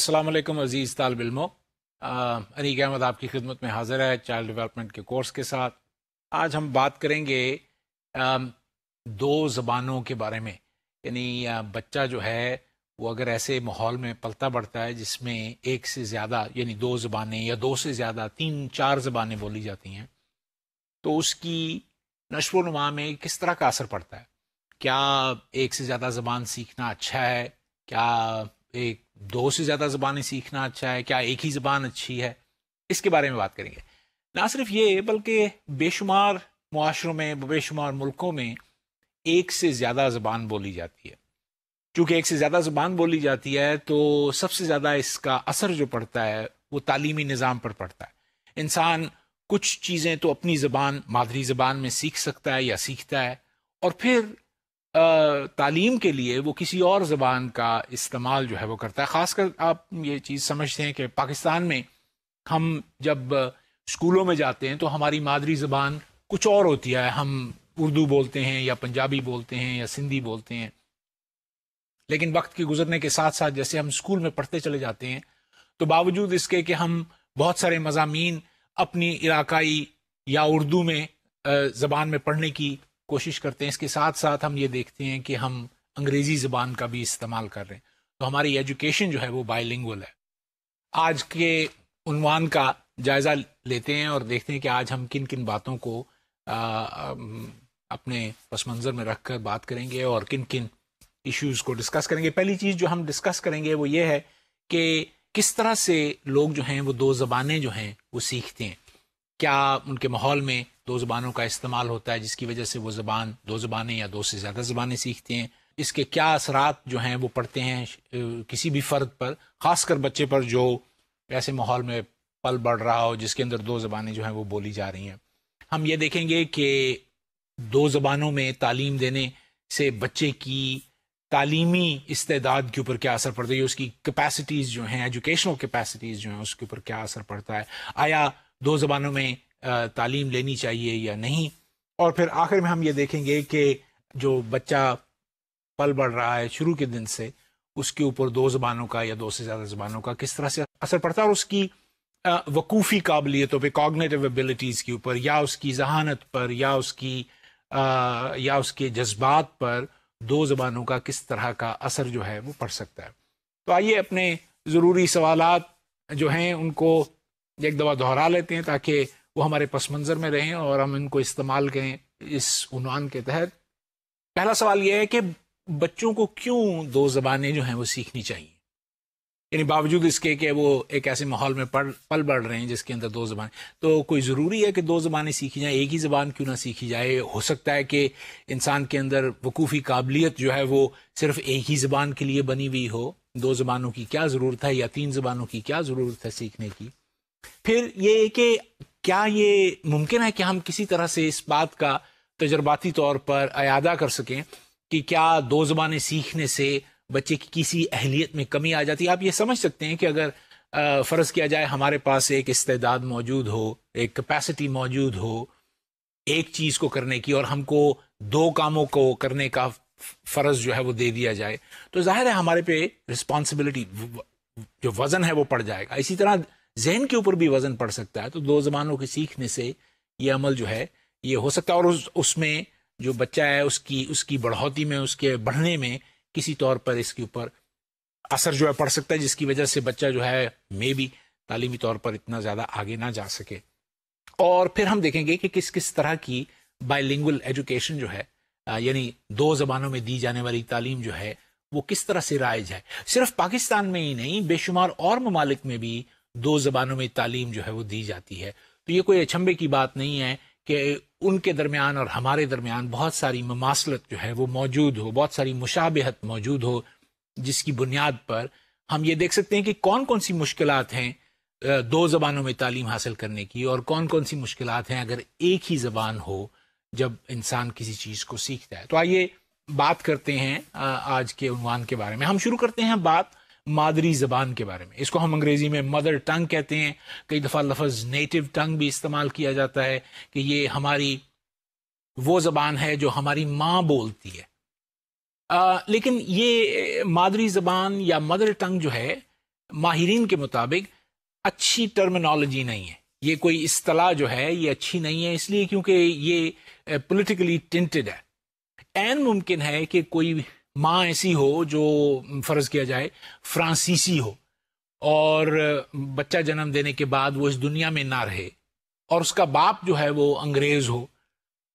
असलम अज़ीज़ तालब इलमो अनीक अहमद आपकी खिदमत में हाज़िर है चाइल्ड डेवलपमेंट के कोर्स के साथ आज हम बात करेंगे आ, um, दो ज़बानों के बारे में यानी uh, बच्चा जो है वो अगर ऐसे माहौल में पलता बढ़ता है जिसमें एक से ज़्यादा यानी दो ज़बानें या दो से ज़्यादा तीन चार ज़बानें बोली जाती हैं तो उसकी नशो नुमा में किस तरह का असर पड़ता है क्या एक से ज़्यादा ज़बान सीखना अच्छा है क्या एक दो से ज़्यादा ज़बानें सीखना अच्छा है क्या एक ही ज़बान अच्छी है इसके बारे में बात करेंगे ना सिर्फ ये बल्कि बेशुमार माशरों में बेशुमार मुल्कों में एक से ज़्यादा ज़बान बोली जाती है चूँकि एक से ज़्यादा ज़बान बोली जाती है तो सबसे ज़्यादा इसका असर जो पड़ता है वो तालीमी निज़ाम पर पड़ता है इंसान कुछ चीज़ें तो अपनी ज़बान मादरी ज़बान में सीख सकता है या सीखता है और फिर तालीम के लिए वो किसी और ज़बान का इस्तेमाल जो है वो करता है ख़ासकर आप ये चीज़ समझते हैं कि पाकिस्तान में हम जब स्कूलों में जाते हैं तो हमारी मादरी ज़बान कुछ और होती है हम उर्दू बोलते हैं या पंजाबी बोलते हैं या सिंधी बोलते हैं लेकिन वक्त के गुजरने के साथ साथ जैसे हम स्कूल में पढ़ते चले जाते हैं तो बावजूद इसके कि हम बहुत सारे मजामी अपनी इलाकाई या उर्दू में ज़बान में पढ़ने की कोशिश करते हैं इसके साथ साथ हम ये देखते हैं कि हम अंग्रेज़ी ज़बान का भी इस्तेमाल कर रहे हैं तो हमारी एजुकेशन जो है वो बायलिंगुअल है आज के उनवान का जायज़ा लेते हैं और देखते हैं कि आज हम किन किन बातों को अपने पस मंज़र में रख कर बात करेंगे और किन किन इश्यूज़ को डिस्कस करेंगे पहली चीज़ जो हम डिस्कस करेंगे वो ये है कि किस तरह से लोग जो हैं वो दो ज़बानें जो हैं वो सीखते हैं क्या उनके माहौल में दो ज़बानों का इस्तेमाल होता है जिसकी वजह से वो ज़बान दो ज़बानें या दो से ज़्यादा ज़बानें सीखते हैं इसके क्या असरात जो हैं वो पड़ते हैं किसी भी फ़र्द पर ख़ासकर बच्चे पर जो ऐसे माहौल में पल बढ़ रहा हो जिसके अंदर दो ज़बानें जो हैं वो बोली जा रही हैं हम ये देखेंगे कि दो ज़बानों में तालीम देने से बच्चे की तालीमी इस्तेदाद के ऊपर क्या असर पड़ता है उसकी कैपेसिटीज़ जो हैं एजुकेशनल कैपेसिटीज़ जो हैं उसके ऊपर क्या असर पड़ता है आया दो ज़बानों में तालीम लेनी चाहिए या नहीं और फिर आखिर में हम ये देखेंगे कि जो बच्चा पल बढ़ रहा है शुरू के दिन से उसके ऊपर दो ज़बानों का या दो से ज़्यादा ज़बानों का किस तरह से असर पड़ता है और उसकी वकूफ़ी काबिलियतों पे कॉग्नेटिव एबिलिटीज़ के ऊपर या उसकी जहानत पर या उसकी आ, या उसके जज्बात पर दो ज़बानों का किस तरह का असर जो है वो पड़ सकता है तो आइए अपने ज़रूरी सवाल जो हैं उनको एक दफ़ा दोहरा लेते हैं ताकि वो हमारे पस मंज़र में रहें और हम इनको इस्तेमाल करें इस उनवान के तहत पहला सवाल यह है कि बच्चों को क्यों दो ज़बानें जो हैं वो सीखनी चाहिए यानी बावजूद इसके कि वो एक ऐसे माहौल में पढ़ पल बढ़ रहे हैं जिसके अंदर दो ज़बान तो कोई ज़रूरी है कि दो ज़बानें सीखी जाएं एक ही ज़बान क्यों ना सीखी जाए हो सकता है कि इंसान के अंदर वकूफ़ी काबिलियत जो है वो सिर्फ एक ही ज़बान के लिए बनी हुई हो दो ज़बानों की क्या ज़रूरत है या तीन ज़बानों की क्या ज़रूरत है सीखने की फिर ये कि क्या ये मुमकिन है कि हम किसी तरह से इस बात का तजर्बाती तौर पर अदा कर सकें कि क्या दो ज़बानें सीखने से बच्चे की किसी अहलियत में कमी आ जाती है आप ये समझ सकते हैं कि अगर फ़र्ज़ किया जाए हमारे पास एक इस्तेदाद मौजूद हो एक कैपेसिटी मौजूद हो एक चीज़ को करने की और हमको दो कामों को करने का फ़र्ज़ जो है वो दे दिया जाए तो ज़ाहिर है हमारे पे रिस्पॉन्सिबिलिटी जो वज़न है वो पड़ जाएगा इसी तरह जहन के ऊपर भी वजन पड़ सकता है तो दो जबानों के सीखने से ये अमल जो है ये हो सकता है और उसमें जो बच्चा है उसकी उसकी बढ़ोती में उसके बढ़ने में किसी तौर पर इसके ऊपर असर जो है पड़ सकता है जिसकी वजह से बच्चा जो है मे भी तालीमी तौर पर इतना ज़्यादा आगे ना जा सके और फिर हम देखेंगे कि किस किस तरह की बायलिंगुअल एजुकेशन जो है यानी दो जबानों में दी जाने वाली तालीम जो है वो किस तरह से राइज है सिर्फ पाकिस्तान में ही नहीं बेशुमार और ममालिक में भी दो ज़बानों में तालीम जो है वो दी जाती है तो ये कोई अचंभे की बात नहीं है कि उनके दरमियान और हमारे दरमियान बहुत सारी ममासलत जो है वो मौजूद हो बहुत सारी मुशाबहत मौजूद हो जिसकी बुनियाद पर हम ये देख सकते हैं कि कौन कौन सी मुश्किल हैं दो ज़बानों में तालीम हासिल करने की और कौन कौन सी मुश्किल हैं अगर एक ही ज़बान हो जब इंसान किसी चीज़ को सीखता है तो आइए बात करते हैं आज के उनवान के बारे में हम शुरू करते हैं बात मादरी ज़बान के बारे में इसको हम अंग्रेज़ी में मदर टंग कहते हैं कई दफ़ा लफज नेटिव टंग भी इस्तेमाल किया जाता है कि ये हमारी वो ज़बान है जो हमारी माँ बोलती है आ, लेकिन ये मादरी ज़बान या मदर टंग जो है माहरीन के मुताबिक अच्छी टर्मिनोलॉजी नहीं है ये कोई असलाह जो है ये अच्छी नहीं है इसलिए क्योंकि ये पोलिटिकली टिंटेड है एन मुमकिन है कि कोई माँ ऐसी हो जो फ़र्ज़ किया जाए फ्रांसीसी हो और बच्चा जन्म देने के बाद वो इस दुनिया में ना रहे और उसका बाप जो है वो अंग्रेज़ हो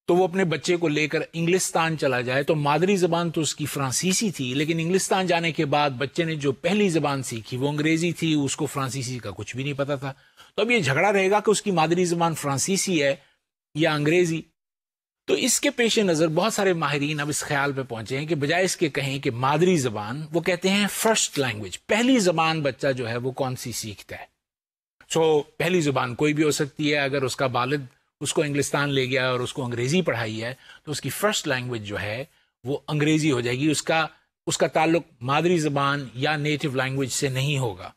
तो वो अपने बच्चे को लेकर इंग्लिस्तान चला जाए तो मादरी ज़बान तो उसकी फ्रांसीसी थी लेकिन इंग्लिस्तान जाने के बाद बच्चे ने जो पहली ज़बान सीखी वो अंग्रेज़ी थी उसको फ्रांसीसी का कुछ भी नहीं पता था तो अब ये झगड़ा रहेगा कि उसकी मादरी ज़बान फ्रांसीसी है या अंग्रेज़ी तो इसके पेश नज़र बहुत सारे माहरीन अब इस ख्याल पे पहुंचे हैं कि बजाय इसके कहें कि मादरी ज़बान वो कहते हैं फर्स्ट लैंग्वेज पहली ज़बान बच्चा जो है वो कौन सी सीखता है सो so, पहली ज़ुबान कोई भी हो सकती है अगर उसका बालद उसको इंग्लिस्तान ले गया और उसको अंग्रेज़ी पढ़ाई है तो उसकी फ़र्स्ट लैंग्वेज जो है वो अंग्रेज़ी हो जाएगी उसका उसका ताल्लुक मादरी ज़बान या नेटिव लैंग्वेज से नहीं होगा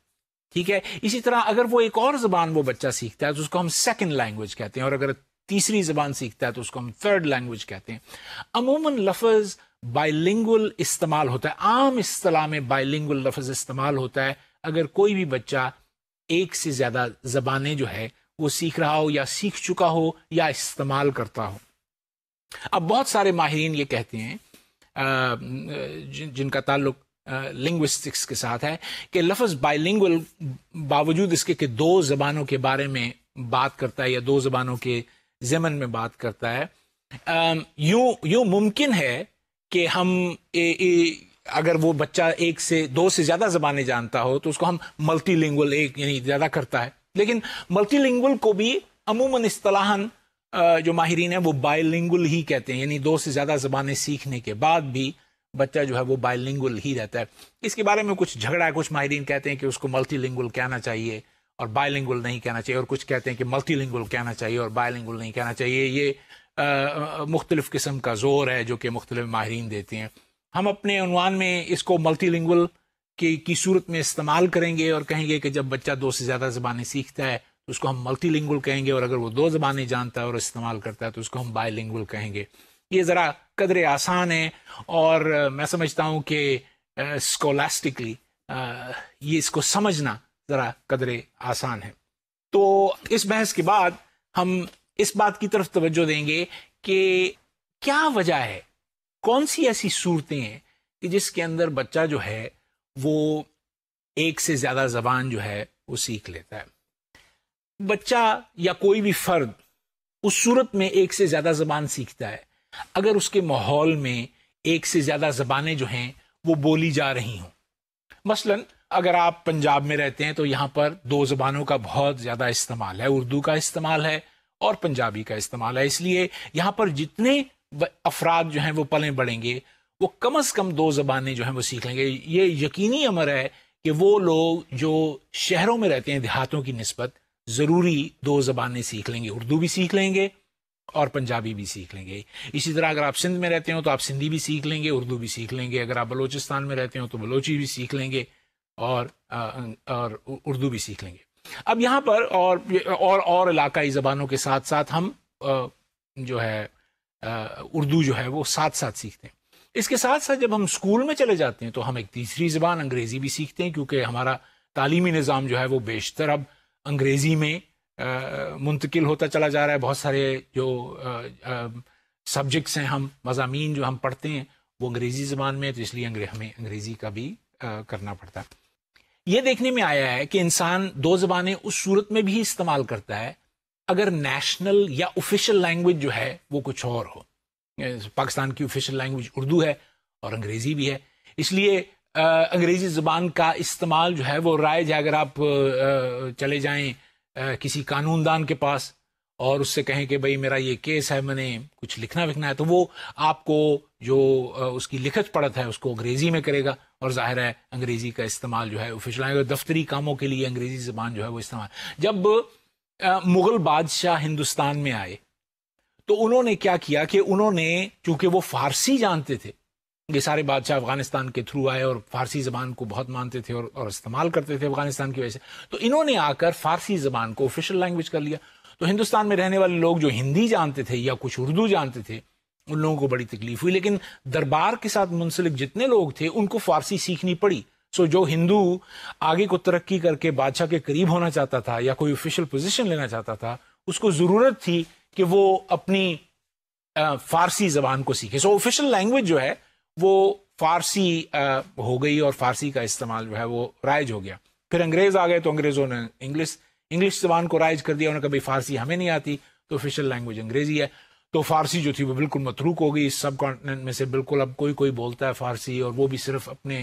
ठीक है इसी तरह अगर वो एक और ज़बान वो बच्चा सीखता है तो उसको हम सेकंड लैंग्वेज कहते हैं और अगर तीसरी जबान सीखता है तो उसको हम थर्ड लैंग्वेज कहते हैं अमूमन लफज बाइलिंगुअल इस्तेमाल होता है आम अतलाह में बाइलिंगुअल लफज इस्तेमाल होता है अगर कोई भी बच्चा एक से ज़्यादा जबानें जो है वो सीख रहा हो या सीख चुका हो या इस्तेमाल करता हो अब बहुत सारे माहरीन ये कहते हैं जिनका ताल्लुक लिंग्विस्टिक्स के साथ है कि लफज बाइलिंगुअल बावजूद इसके कि दो ज़बानों के बारे में बात करता है या दो ज़बानों के जमन में बात करता है यूं यूं मुमकिन है कि हम ए, ए, अगर वो बच्चा एक से दो से ज़्यादा जबानें जानता हो तो उसको हम मल्टी लिंगल एक यानी ज़्यादा करता है लेकिन मल्टी लिंगल को भी अमूमन असलाहन जो माहरीन है वो बायलिंगुल ही कहते हैं यानी दो से ज़्यादा जबानें सीखने के बाद भी बच्चा जो है वो बायलिंगुल ही रहता है इसके बारे में कुछ झगड़ा है कुछ माहरीन कहते हैं कि उसको मल्टी लिंगुल कहना चाहिए और बायलिंगुल नहीं कहना चाहिए और कुछ कहते हैं कि मल्टीलिंगुअल कहना चाहिए और बायलिंगुल नहीं कहना चाहिए ये मुख्तलिफ़ किस्म का जोर है जो कि मुख्तलि माहरीन देते हैं हम अपने अनवान में इसको मल्टीलिंगुअल की, की सूरत में इस्तेमाल करेंगे और कहेंगे कि जब बच्चा दो से ज़्यादा ज़बानें सीखता है तो उसको हम मल्टीलिंगुअल कहेंगे और अगर वो दो ज़बानें जानता है और इस्तेमाल करता है तो उसको हम बायलिंगुअल कहेंगे ये ज़रा कदर आसान है और मैं समझता हूँ कि स्कॉलास्टिकली ये इसको समझना ज़रा कदरे आसान है तो इस बहस के बाद हम इस बात की तरफ तवज्जो देंगे कि क्या वजह है कौन सी ऐसी सूरतें हैं कि जिसके अंदर बच्चा जो है वो एक से ज़्यादा जबान जो है वो सीख लेता है बच्चा या कोई भी फर्द उस सूरत में एक से ज़्यादा जबान सीखता है अगर उसके माहौल में एक से ज़्यादा जबानें जो हैं वो बोली जा रही हों मसलन अगर आप पंजाब में रहते हैं तो यहाँ पर दो ज़बानों का बहुत ज़्यादा इस्तेमाल है उर्दू का इस्तेमाल है और पंजाबी का इस्तेमाल है इसलिए यहाँ पर जितने अफराद जो हैं वो पलें बढ़ेंगे वो कम अज़ कम दो ज़बानें जो हैं वो सीख लेंगे ये यकीनी अमर है कि वो लोग जो शहरों में रहते हैं देहातों की नस्बत ज़रूरी दो ज़बानें सीख लेंगे उर्दू भी सीख लेंगे और पंजाबी भी सीख लेंगे इसी तरह अगर आप सिंध में रहते हो तो आप सिंधी भी सीख लेंगे उर्दू भी सीख लेंगे अगर आप बलोचिस्तान में रहते हो तो बलोची भी सीख लेंगे और और उर्दू भी सीख लेंगे अब यहाँ पर और और और इलाकाई ज़बानों के साथ साथ हम जो है उर्दू जो है वो साथ साथ सीखते हैं इसके साथ साथ जब हम स्कूल में चले जाते हैं तो हम एक तीसरी ज़बान अंग्रेज़ी भी सीखते हैं क्योंकि हमारा तालीमी निज़ाम जो है वो बेशतर अब अंग्रेज़ी में मुंतकिल होता चला जा रहा है बहुत सारे जो सब्जेक्ट्स हैं हम मजामी जो हम पढ़ते हैं वो अंग्रेज़ी ज़बान में तो इसलिए हमें अंग्रेज़ी का भी करना पड़ता है ये देखने में आया है कि इंसान दो जबानें उस सूरत में भी इस्तेमाल करता है अगर नेशनल या ऑफिशियल लैंग्वेज जो है वो कुछ और हो पाकिस्तान की ऑफिशियल लैंग्वेज उर्दू है और अंग्रेज़ी भी है इसलिए अंग्रेज़ी ज़बान का इस्तेमाल जो है वो राइज है अगर आप चले जाएं किसी कानूनदान के पास और उससे कहें कि भाई मेरा ये केस है मैंने कुछ लिखना विखना है तो वो आपको जो उसकी लिखत पढ़त है उसको अंग्रेज़ी में करेगा और जाहिर है अंग्रेज़ी का इस्तेमाल जो है ऑफिशल दफ्तरी कामों के लिए अंग्रेज़ी ज़बान जो है वो इस्तेमाल जब मुग़ल बादशाह हिंदुस्तान में आए तो उन्होंने क्या किया कि उन्होंने चूंकि वो फारसी जानते थे ये सारे बादशाह अफगानिस्तान के थ्रू आए और फारसी ज़बान को बहुत मानते थे और, और इस्तेमाल करते थे अफगानिस्तान की वजह से तो इन्होंने आकर फारसी ज़बान को ऑफिशियल लैंग्वेज कर लिया तो हिंदुस्तान में रहने वाले लोग जो हिंदी जानते थे या कुछ उर्दू जानते थे उन लोगों को बड़ी तकलीफ हुई लेकिन दरबार के साथ मुंसलिक जितने लोग थे उनको फारसी सीखनी पड़ी सो जो हिंदू आगे को तरक्की करके बादशाह के करीब होना चाहता था या कोई ऑफिशियल पोजिशन लेना चाहता था उसको ज़रूरत थी कि वो अपनी फारसी जबान को सीखे सो ऑफिशियल लैंग्वेज जो है वो फारसी हो गई और फारसी का इस्तेमाल जो है वो राइज हो गया फिर अंग्रेज आ गए तो अंग्रेजों ने इंग्लिश इंग्लिश जबान को राइज कर दिया उन्होंने कभी फारसी हमें नहीं आती तो ऑफिशियल लैंग्वेज अंग्रेजी है तो फारसी जो थी वो बिल्कुल मतरूक हो गई इस सब कॉन्टिनेंट में से बिल्कुल अब कोई कोई बोलता है फारसी और वो भी सिर्फ अपने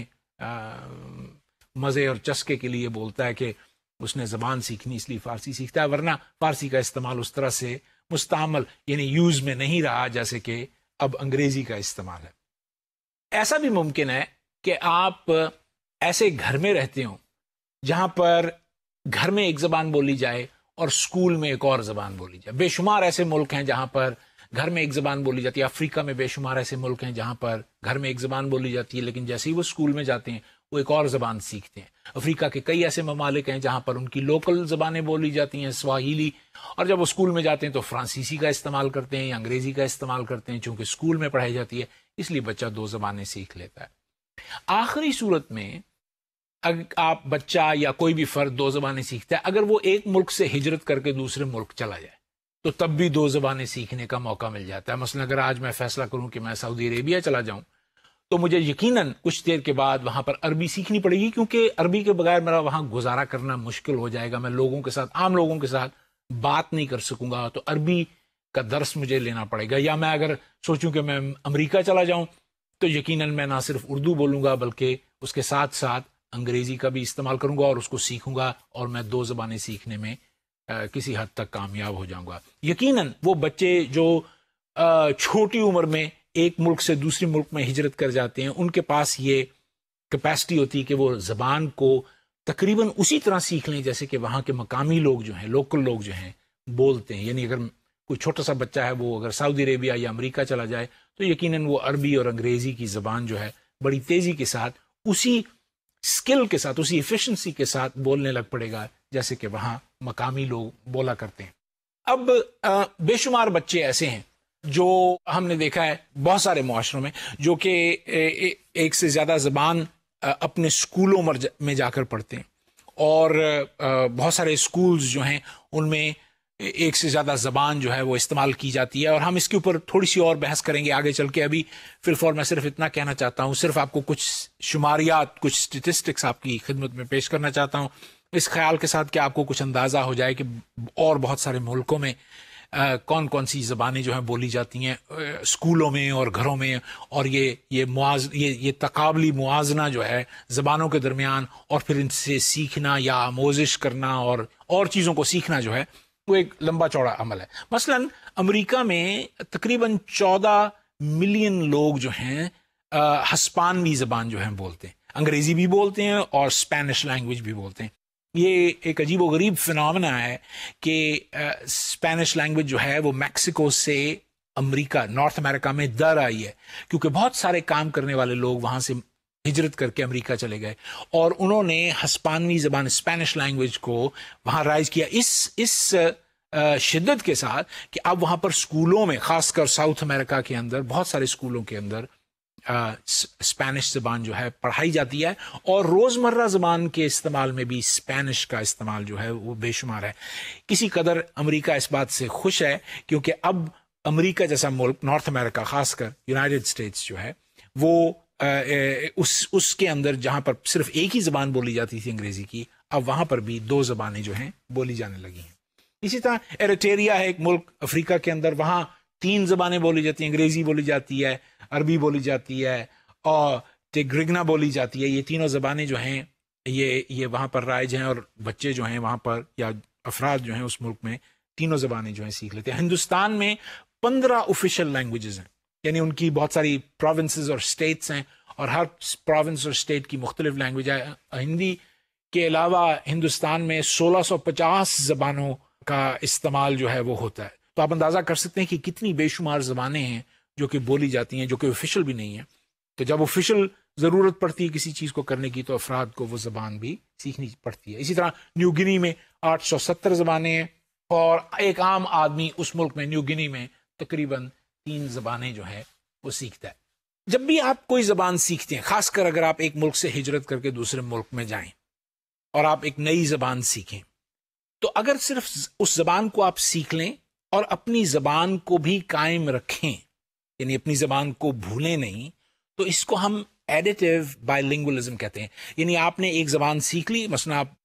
मज़े और चस्के के लिए बोलता है कि उसने ज़बान सीखनी इसलिए फ़ारसी सीखता है वरना फ़ारसी का इस्तेमाल उस तरह से मुस्तमल यानी यूज़ में नहीं रहा जैसे कि अब अंग्रेज़ी का इस्तेमाल है ऐसा भी मुमकिन है कि आप ऐसे घर में रहते हो जहाँ पर घर में एक ज़बान बोली जाए और स्कूल में एक और ज़बान बोली जाए बेशुमार ऐसे मुल्क हैं जहाँ पर घर में एक जबान बोली जाती है अफ्रीका में बेशुमार ऐसे मुल्क हैं जहाँ पर घर में एक जबान बोली जाती है लेकिन जैसे ही वो स्कूल में जाते हैं वो एक और जबान सीखते हैं अफ्रीका के कई ऐसे ममालिक हैं जहाँ पर उनकी लोकल जबानें बोली जाती हैं स्वाहिली और जब वो स्कूल में जाते हैं तो फ्रांसीसी का इस्तेमाल करते हैं या अंग्रेजी का इस्तेमाल करते हैं चूंकि स्कूल में पढ़ाई जाती है इसलिए बच्चा दो जबानें सीख लेता है आखिरी सूरत में अगर आप बच्चा या कोई भी फर्द दो जबानें सीखता है अगर वो एक मुल्क से हिजरत करके दूसरे मुल्क चला जाए तो तब भी दो ज़बानें सीखने का मौका मिल जाता है मसलन अगर आज मैं फैसला करूं कि मैं सऊदी अरेबिया चला जाऊं तो मुझे यकीन कुछ देर के बाद वहां पर अरबी सीखनी पड़ेगी क्योंकि अरबी के बगैर मेरा वहां गुजारा करना मुश्किल हो जाएगा मैं लोगों के साथ आम लोगों के साथ बात नहीं कर सकूंगा तो अरबी का दर्श मुझे लेना पड़ेगा या मैं अगर सोचूं कि मैं अमरीका चला जाऊं तो यकीन मैं ना सिर्फ उर्दू बोलूंगा बल्कि उसके साथ साथ अंग्रेजी का भी इस्तेमाल करूंगा और उसको सीखूंगा और मैं दो जबानें सीखने में किसी हद तक कामयाब हो जाऊंगा यकीनन वो बच्चे जो छोटी उम्र में एक मुल्क से दूसरे मुल्क में हिजरत कर जाते हैं उनके पास ये कैपेसिटी होती है कि वो ज़बान को तकरीबन उसी तरह सीख लें जैसे कि वहाँ के मकामी लोग जो हैं लोकल लोग जो हैं बोलते हैं यानी अगर कोई छोटा सा बच्चा है वो अगर सऊदी अरेबिया या अमेरिका चला जाए तो यकीन वो अरबी और अंग्रेज़ी की ज़बान जो है बड़ी तेज़ी के साथ उसी स्किल के साथ उसी एफिशंसी के साथ बोलने लग पड़ेगा जैसे कि वहाँ मकामी लोग बोला करते हैं अब बेशुमार बच्चे ऐसे हैं जो हमने देखा है बहुत सारे माशरों में जो कि एक से ज़्यादा ज़बान अपने स्कूलों में जाकर पढ़ते हैं और बहुत सारे स्कूल्स जो हैं उनमें एक से ज़्यादा ज़बान जो है वो इस्तेमाल की जाती है और हम इसके ऊपर थोड़ी सी और बहस करेंगे आगे चल के अभी फिर फॉर मैं सिर्फ इतना कहना चाहता हूँ सिर्फ आपको कुछ शुमारियात कुछ स्टेटिस्टिक्स आपकी खिदमत में पेश करना चाहता हूँ इस ख्याल के साथ कि आपको कुछ अंदाज़ा हो जाए कि और बहुत सारे मुल्कों में आ, कौन कौन सी ज़बानें जो हैं बोली जाती हैं स्कूलों में और घरों में और ये ये मुआज ये ये तकाबली मुआजना जो है ज़बानों के दरमियान और फिर इनसे सीखना या मोजिश करना और और चीज़ों को सीखना जो है वो एक लंबा चौड़ा अमल है मसलन अमेरिका में तकरीबन चौदह मिलियन लोग जो हैं हस्पानवी ज़बान जो है बोलते हैं अंग्रेज़ी भी बोलते हैं और स्पेनिश लैंग्वेज भी बोलते हैं ये एक अजीब व गरीब फिनमिना है कि स्पेनिश लैंग्वेज जो है वो मैक्सिको से अमेरिका नॉर्थ अमेरिका में दर आई है क्योंकि बहुत सारे काम करने वाले लोग वहाँ से हिजरत करके अमेरिका चले गए और उन्होंने हस्पानवी जबान स्पेनिश लैंग्वेज को वहाँ राइज किया इस इस शिद्दत के साथ कि अब वहाँ पर स्कूलों में खासकर साउथ अमेरिका के अंदर बहुत सारे स्कूलों के अंदर स्पेनिश ज़बान जो है पढ़ाई जाती है और रोज़मर्रा ज़बान के इस्तेमाल में भी स्पेनिश का इस्तेमाल जो है वो बेशुमार है किसी कदर अमेरिका इस बात से खुश है क्योंकि अब अमेरिका जैसा मुल्क नॉर्थ अमेरिका खासकर यूनाइटेड स्टेट्स जो है वो आ, ए, उस उसके अंदर जहाँ पर सिर्फ एक ही ज़बान बोली जाती थी अंग्रेज़ी की अब वहाँ पर भी दो ज़बानें जो हैं बोली जाने लगी हैं इसी तरह एरेटेरिया है एक मुल्क अफ्रीका के अंदर वहाँ तीन जबानें बोली जाती हैं अंग्रेज़ी बोली जाती है अरबी बोली जाती है और तिग्रिगना बोली जाती है ये तीनों ज़बानें जो हैं ये ये वहाँ पर राइज हैं और बच्चे जो हैं वहाँ पर या अफराद जो हैं उस मुल्क में तीनों ज़बानें जो हैं सीख लेते हैं हिंदुस्तान में पंद्रह ऑफिशियल लैंग्वेजेस हैं यानी उनकी बहुत सारी प्रोविंसेस और स्टेट्स हैं और हर प्रोविंस और स्टेट की मुख्तलिफ लैंग्वेज है हिंदी के अलावा हिंदुस्तान में 1650 ज़बानों का इस्तेमाल जो है वो होता है तो आप अंदाज़ा कर सकते हैं कि कितनी बेशुमार जबानें हैं जो कि बोली जाती हैं जो कि ऑफिशियल भी नहीं है तो जब ऑफिशियल ज़रूरत पड़ती है किसी चीज़ को करने की तो अफराद को वो ज़बान भी सीखनी पड़ती है इसी तरह न्यू गिनी में आठ सौ सत्तर ज़बानें हैं और एक आम आदमी उस मुल्क में न्यू गिनी में तकरीबन तीन ज़बानें जो है वो सीखता है जब भी आप कोई ज़बान सीखते हैं ख़ासकर अगर आप एक मुल्क से हिजरत करके दूसरे मुल्क में जाएं और आप एक नई ज़बान सीखें तो अगर सिर्फ उस ज़बान को आप सीख लें और अपनी जबान को भी कायम रखें यानी अपनी जबान को भूलें नहीं तो इसको हम एडिटिव बायलिंगुअलिज्म कहते हैं यानी आपने एक जबान सीख ली मसला आप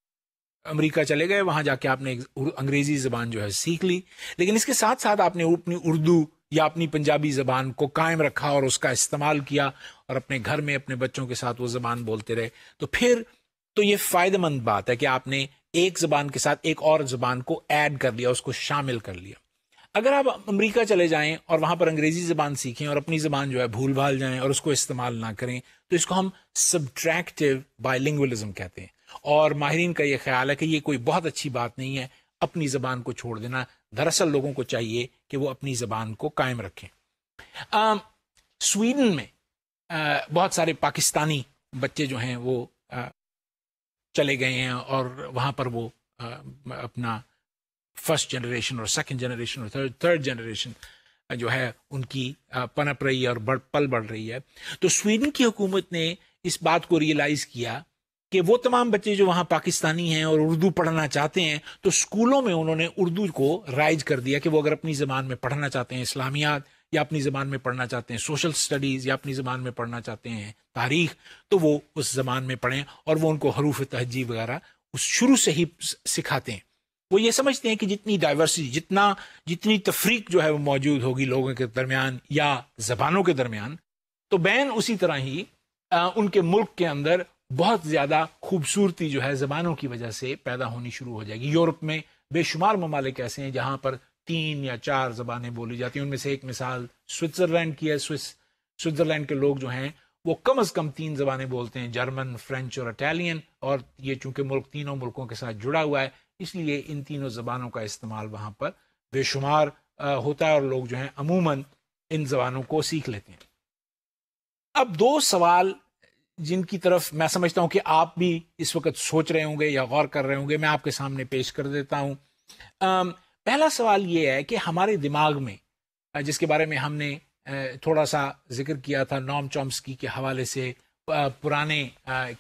अमेरिका चले गए वहां जाके आपने एक अंग्रेजी जबान जो है सीख ली लेकिन इसके साथ साथ आपने अपनी उर्दू या अपनी पंजाबी जबान को कायम रखा और उसका इस्तेमाल किया और अपने घर में अपने बच्चों के साथ वो जबान बोलते रहे तो फिर तो ये फायदेमंद बात है कि आपने एक जबान के साथ एक और जबान को ऐड कर लिया उसको शामिल कर लिया अगर आप अमेरिका चले जाएं और वहाँ पर अंग्रेज़ी ज़बान सीखें और अपनी ज़बान जो है भूल भाल जाएं और उसको इस्तेमाल ना करें तो इसको हम सब्ट्रैक्टिव बायलिंगलिज्म कहते हैं और माहरीन का ये ख्याल है कि ये कोई बहुत अच्छी बात नहीं है अपनी ज़बान को छोड़ देना दरअसल लोगों को चाहिए कि वो अपनी ज़बान को कायम रखें स्वीडन में आ, बहुत सारे पाकिस्तानी बच्चे जो हैं वो आ, चले गए हैं और वहाँ पर वो अपना फर्स्ट जनरेशन और सेकंड जनरेशन और थर्ड थर्ड जनरेशन जो है उनकी पनप रही है और बढ़ पल बढ़ रही है तो स्वीडन की हुकूमत ने इस बात को रियलाइज़ किया कि वो तमाम बच्चे जो वहाँ पाकिस्तानी हैं और उर्दू पढ़ना चाहते हैं तो स्कूलों में उन्होंने उर्दू को राइज कर दिया कि वो अगर अपनी ज़बान में पढ़ना चाहते हैं इस्लामियात या अपनी ज़बान में पढ़ना चाहते हैं सोशल स्टडीज़ या अपनी ज़बान में पढ़ना चाहते हैं तारीख तो वो उस ज़बान में पढ़ें और वो उनको हरूफ तहजीब वगैरह उस शुरू से ही सिखाते हैं वो ये समझते हैं कि जितनी डाइवर्सिटी जितना जितनी तफरीक जो है वो मौजूद होगी लोगों के दरमियान या जबानों के दरमियान तो बैन उसी तरह ही आ, उनके मुल्क के अंदर बहुत ज़्यादा खूबसूरती जो है ज़बानों की वजह से पैदा होनी शुरू हो जाएगी यूरोप में बेशुमार ममालिक ऐसे हैं जहाँ पर तीन या चार ज़बानें बोली जाती हैं उनमें से एक मिसाल स्विट्ज़रलैंड की है स्विस स्विट्ज़रलैंड के लोग जो हैं वो कम अज़ कम तीन ज़बानें बोलते हैं जर्मन फ्रेंच और इटालियन और ये चूंकि मुल्क तीनों मुल्कों के साथ जुड़ा हुआ है इसलिए इन तीनों ज़बानों का इस्तेमाल वहाँ पर बेशुमार होता है और लोग जो है अमूमन इन ज़बानों को सीख लेते हैं अब दो सवाल जिनकी तरफ मैं समझता हूँ कि आप भी इस वक्त सोच रहे होंगे या गौर कर रहे होंगे मैं आपके सामने पेश कर देता हूँ पहला सवाल ये है कि हमारे दिमाग में जिसके बारे में हमने थोड़ा सा जिक्र किया था नॉम चॉम्स्की के हवाले से पुराने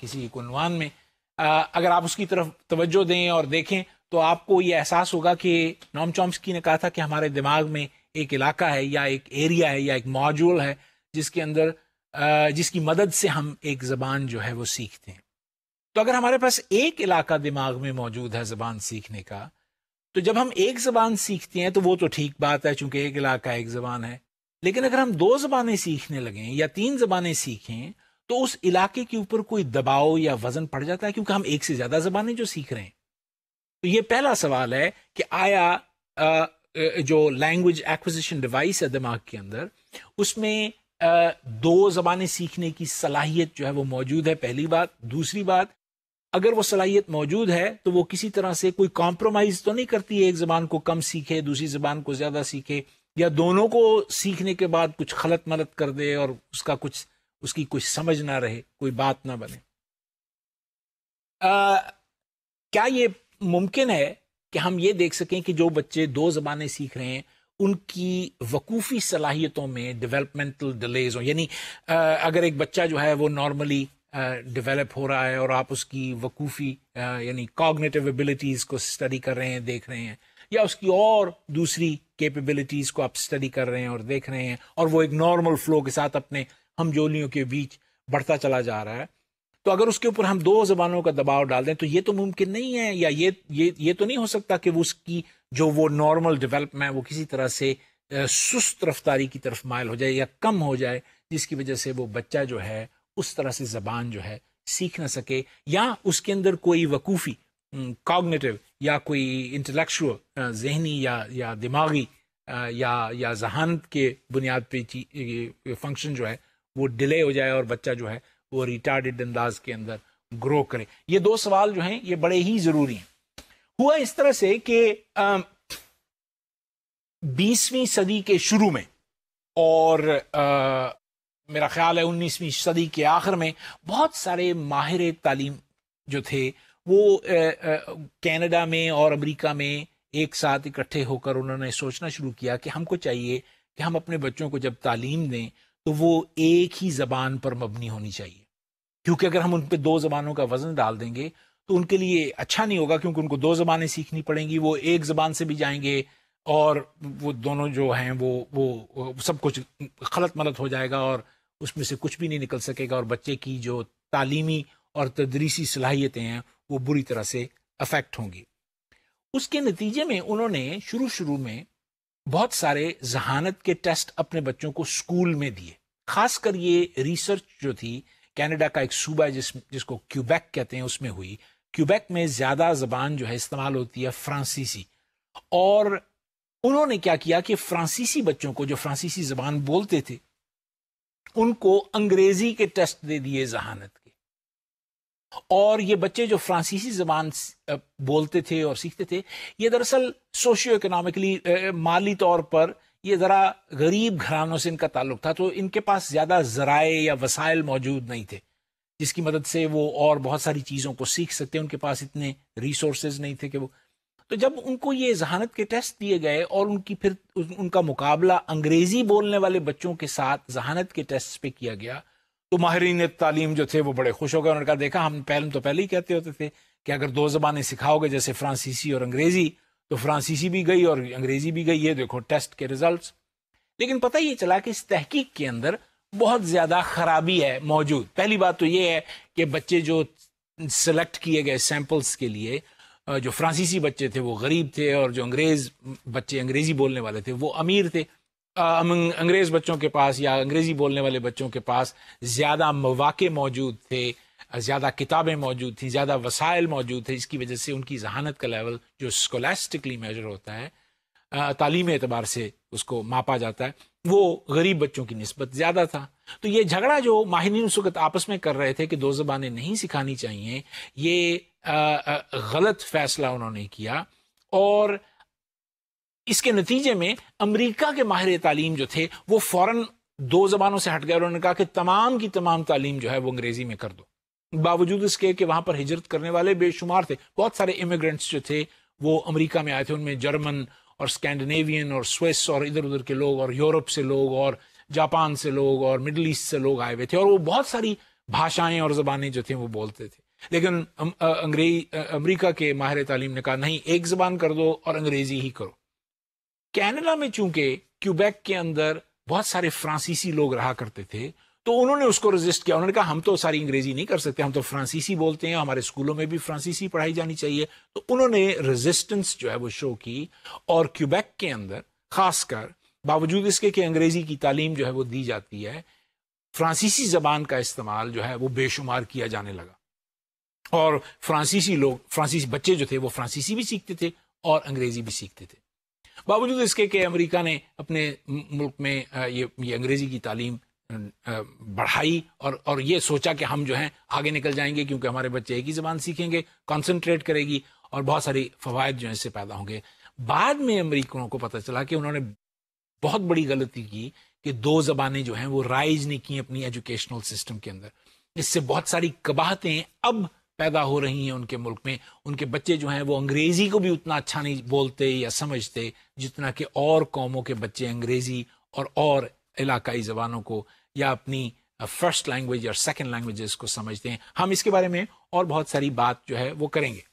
किसी कुनवान में अगर आप उसकी तरफ तवज्जो दें और देखें तो आपको ये एहसास होगा कि नॉम चॉम्सकी ने कहा था कि हमारे दिमाग में एक इलाका है या एक एरिया है या एक मॉड्यूल है जिसके अंदर जिसकी मदद से हम एक ज़बान जो है वो सीखते हैं तो अगर हमारे पास एक इलाका दिमाग में मौजूद है ज़बान सीखने का तो जब हम एक ज़बान सीखते हैं तो वो तो ठीक बात है चूंकि एक इलाका एक ज़बान है लेकिन अगर हम दो ज़बानें सीखने लगें या तीन ज़बानें सीखें तो उस इलाके के ऊपर कोई दबाव या वजन पड़ जाता है क्योंकि हम एक से ज्यादा जबानें जो सीख रहे हैं तो ये पहला सवाल है कि आया आ, जो लैंग्वेज एक्विजिशन डिवाइस है दिमाग के अंदर उसमें आ, दो जबानें सीखने की सलाहियत जो है वो मौजूद है पहली बात दूसरी बात अगर वो सलाहियत मौजूद है तो वो किसी तरह से कोई कॉम्प्रोमाइज तो नहीं करती एक जबान को कम सीखे दूसरी जबान को ज्यादा सीखे या दोनों को सीखने के बाद कुछ खलत मलत कर दे और उसका कुछ उसकी कोई समझ ना रहे कोई बात ना बने आ, क्या ये मुमकिन है कि हम ये देख सकें कि जो बच्चे दो जबाने सीख रहे हैं उनकी वकूफ़ी सलाहियतों में डेवलपमेंटल डिलेज हो यानी अगर एक बच्चा जो है वो नॉर्मली डेवलप हो रहा है और आप उसकी वकूफ़ी यानी कॉग्नेटिव एबिलिटीज़ को स्टडी कर रहे हैं देख रहे हैं या उसकी और दूसरी कैपेबिलिटीज़ को आप स्टडी कर रहे हैं और देख रहे हैं और वो एक नॉर्मल फ्लो के साथ अपने हमजोलियों के बीच बढ़ता चला जा रहा है तो अगर उसके ऊपर हम दो जबानों का दबाव डाल दें तो ये तो मुमकिन नहीं है या ये ये ये तो नहीं हो सकता कि वो उसकी जो वो नॉर्मल डेवलपमेंट है वो किसी तरह से सुस्त रफ्तारी की तरफ मायल हो जाए या कम हो जाए जिसकी वजह से वो बच्चा जो है उस तरह से जबान जो है सीख ना सके या उसके अंदर कोई वकूफ़ी कागनेटिव या कोई इंटलेक्चुअल जहनी या या दिमागी या या जहानत के बुनियाद पे फंक्शन जो है वो डिले हो जाए और बच्चा जो है वो रिटार्डेड अंदाज के अंदर ग्रो करे ये दो सवाल जो हैं ये बड़े ही जरूरी हैं हुआ इस तरह से कि बीसवीं सदी के शुरू में और आ, मेरा ख्याल है उन्नीसवीं सदी के आखिर में बहुत सारे माहिर तालीम जो थे वो कनाडा में और अमेरिका में एक साथ इकट्ठे होकर उन्होंने सोचना शुरू किया कि हमको चाहिए कि हम अपने बच्चों को जब तालीम दें तो वो एक ही जबान पर मबनी होनी चाहिए क्योंकि अगर हम उन पर दो जबानों का वजन डाल देंगे तो उनके लिए अच्छा नहीं होगा क्योंकि उनको दो जबानें सीखनी पड़ेंगी वो एक जबान से भी जाएंगे और वो दोनों जो हैं वो वो सब कुछ खलत मलत हो जाएगा और उसमें से कुछ भी नहीं निकल सकेगा और बच्चे की जो तालीमी और तदरीसी सलाहियतें हैं वो बुरी तरह से अफेक्ट होंगी उसके नतीजे में उन्होंने शुरू शुरू में बहुत सारे जहानत के टेस्ट अपने बच्चों को स्कूल में दिए खासकर ये रिसर्च जो थी कनाडा का एक सूबा है जिस जिसको क्यूबेक कहते हैं उसमें हुई क्यूबेक में ज़्यादा ज़बान जो है इस्तेमाल होती है फ्रांसीसी और उन्होंने क्या किया कि फ्रांसीसी बच्चों को जो फ्रांसीसी ज़बान बोलते थे उनको अंग्रेज़ी के टेस्ट दे दिए जहानत और ये बच्चे जो फ्रांसीसी जबान बोलते थे और सीखते थे ये दरअसल सोशियो इकोनॉमिकली माली तौर पर ये ज़रा गरीब घरानों से इनका ताल्लुक था तो इनके पास ज़्यादा ज़राए या वसायल मौजूद नहीं थे जिसकी मदद से वो और बहुत सारी चीज़ों को सीख सकते उनके पास इतने रिसोर्स नहीं थे कि वो तो जब उनको ये जहानत के टेस्ट दिए गए और उनकी फिर उनका मुकाबला अंग्रेजी बोलने वाले बच्चों के साथ जहानत के टेस्ट पे किया गया तो माहरीन तालीम जो थे वो बड़े खुश हो गए उन्होंने कहा देखा हम पहले तो पहले ही कहते होते थे कि अगर दो जबानें सिखाओगे जैसे फ्रांसीसी और अंग्रेज़ी तो फ्रांसीसी भी गई और अंग्रेज़ी भी गई ये देखो टेस्ट के रिजल्ट लेकिन पता ही चला कि इस तहकीक के अंदर बहुत ज़्यादा खराबी है मौजूद पहली बात तो ये है कि बच्चे जो सेलेक्ट किए गए सैम्पल्स के लिए जो फ्रांसीसी बच्चे थे वो गरीब थे और जो अंग्रेज़ बच्चे अंग्रेज़ी बोलने वाले थे वो अमीर थे अंग्रेज़ बच्चों के पास या अंग्रेज़ी बोलने वाले बच्चों के पास ज़्यादा मौाक़े मौजूद थे ज़्यादा किताबें मौजूद थी ज़्यादा वसायल मौजूद थे जिसकी वजह से उनकी जहानत का लेवल जो स्कोलास्टिकली मेजर होता है तालीम एतबार से उसको मापा जाता है वो गरीब बच्चों की नस्बत ज़्यादा था तो ये झगड़ा जो माहिन उस वक्त आपस में कर रहे थे कि दो जबान नहीं सिखानी चाहिए ये गलत फ़ैसला उन्होंने किया और इसके नतीजे में अमरीका के माहिर तालीम जो थे वो फ़ौरन दो ज़बानों से हट गए उन्होंने कहा कि तमाम की तमाम तालीम जो है वो अंग्रेज़ी में कर दो बावजूद इसके कि वहाँ पर हिजरत करने वाले बेशुमार थे बहुत सारे इमिग्रेंट्स जो थे वो अमरीका में आए थे उनमें जर्मन और स्कैंडिनेवियन और स्विस और इधर उधर के लोग और यूरोप से लोग और जापान से लोग और मिडल ईस्ट से लोग आए हुए थे और वो बहुत सारी भाषाएं और ज़बानें जो थी वो बोलते थे लेकिन अंग्रेजी अमेरिका के माहिर तालीम ने कहा नहीं एक ज़बान कर दो और अंग्रेज़ी ही करो कैनेडा में चूंकि क्यूबैक के अंदर बहुत सारे फ्रांसीसी लोग रहा करते थे तो उन्होंने उसको रजिस्ट किया उन्होंने कहा हम तो सारी अंग्रेजी नहीं कर सकते हम तो फ्रांसीसी बोलते हैं हमारे स्कूलों में भी फ्रांसीसी पढ़ाई जानी चाहिए तो उन्होंने रजिस्टेंस जो है वो शो की और क्यूबैक के अंदर खासकर बावजूद इसके कि अंग्रेजी की तालीम जो है वो दी जाती है फ्रांसीसी जबान का इस्तेमाल जो है वो बेशुमार किया जाने लगा और फ्रांसीसी लोग फ्रांसीसी बच्चे जो थे वो फ्रांसीसी भी सीखते थे और अंग्रेजी भी सीखते थे बावजूद इसके कि अमेरिका ने अपने मुल्क में ये ये अंग्रेज़ी की तालीम बढ़ाई और और ये सोचा कि हम जो हैं आगे निकल जाएंगे क्योंकि हमारे बच्चे एक ही ज़बान सीखेंगे कॉन्सनट्रेट करेगी और बहुत सारी फ़वाद जो हैं इससे पैदा होंगे बाद में अमरीकनों को पता चला कि उन्होंने बहुत बड़ी गलती की कि दो ज़बानें जो हैं वो राइज नहीं की अपनी एजुकेशनल सिस्टम के अंदर इससे बहुत सारी कबाहतें अब पैदा हो रही हैं उनके मुल्क में उनके बच्चे जो हैं वो अंग्रेज़ी को भी उतना अच्छा नहीं बोलते या समझते जितना कि और कौमों के बच्चे अंग्रेज़ी और और इलाकाई ज़बानों को या अपनी फर्स्ट लैंग्वेज और सेकेंड लैंग्वेज को समझते हैं हम इसके बारे में और बहुत सारी बात जो है वो करेंगे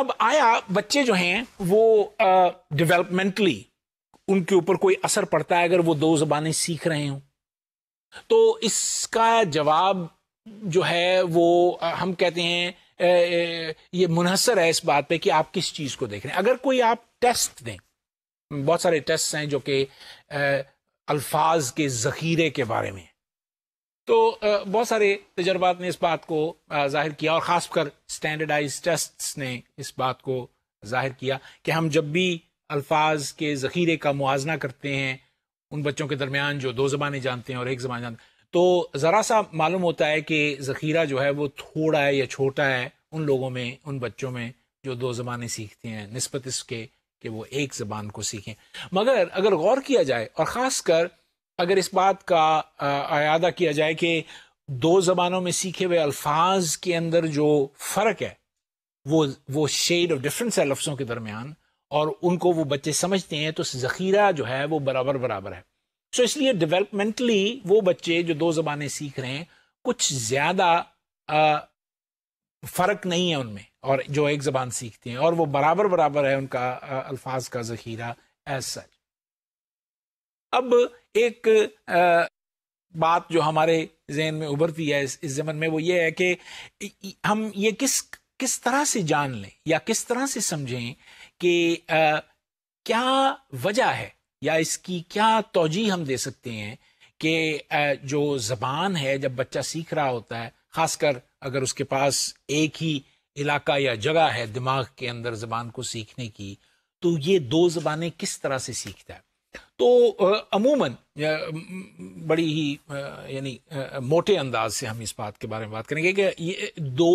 अब आया बच्चे जो हैं वो डेवलपमेंटली uh, उनके ऊपर कोई असर पड़ता है अगर वो दो जबानें सीख रहे हों तो इसका जवाब जो है वो हम कहते हैं ये मुनहसर है इस बात पे कि आप किस चीज़ को देख रहे हैं अगर कोई आप टेस्ट दें बहुत सारे टेस्ट हैं जो कि अल्फाज के ज़ख़ीरे के बारे में तो बहुत सारे तजर्बात ने इस बात को जाहिर किया और ख़ासकर स्टैंडर्डाइज टेस्ट ने इस बात को जाहिर किया कि हम जब भी अल्फाज के ज़ख़ीरे का मुजना करते हैं उन बच्चों के दरमियान जो दो ज़बानें जानते हैं और एक ज़बान जानते हैं तो ज़रा सा मालूम होता है कि ज़ख़ीरा जो है वो थोड़ा है या छोटा है उन लोगों में उन बच्चों में जो दो ज़बानें सीखते हैं नस्बत इसके कि वो एक ज़बान को सीखें मगर अगर गौर किया जाए और ख़ास कर अगर इस बात का अदा किया जाए कि दो ज़बानों में सीखे हुए अल्फाज के अंदर जो फ़र्क है वो वो शेड ऑफ डिफरेंस है लफ्ज़ों के दरमियान और उनको वो बच्चे समझते हैं तो ज़ख़ीरा जो है वो बराबर बराबर है सो so, इसलिए डेवलपमेंटली वो बच्चे जो दो जबानें सीख रहे हैं कुछ ज्यादा फर्क नहीं है उनमें और जो एक जबान सीखते हैं और वो बराबर बराबर है उनका अल्फाज का जखीरा एज सच अब एक आ, बात जो हमारे जहन में उभरती है इस, इस जमन में वो ये है कि हम ये किस किस तरह से जान लें या किस तरह से समझें कि क्या वजह है या इसकी क्या तोजी हम दे सकते हैं कि जो ज़बान है जब बच्चा सीख रहा होता है ख़ासकर अगर उसके पास एक ही इलाका या जगह है दिमाग के अंदर ज़बान को सीखने की तो ये दो ज़बानें किस तरह से सीखता है तो अमूमन बड़ी ही यानी मोटे अंदाज से हम इस बात के बारे में बात करेंगे कि ये दो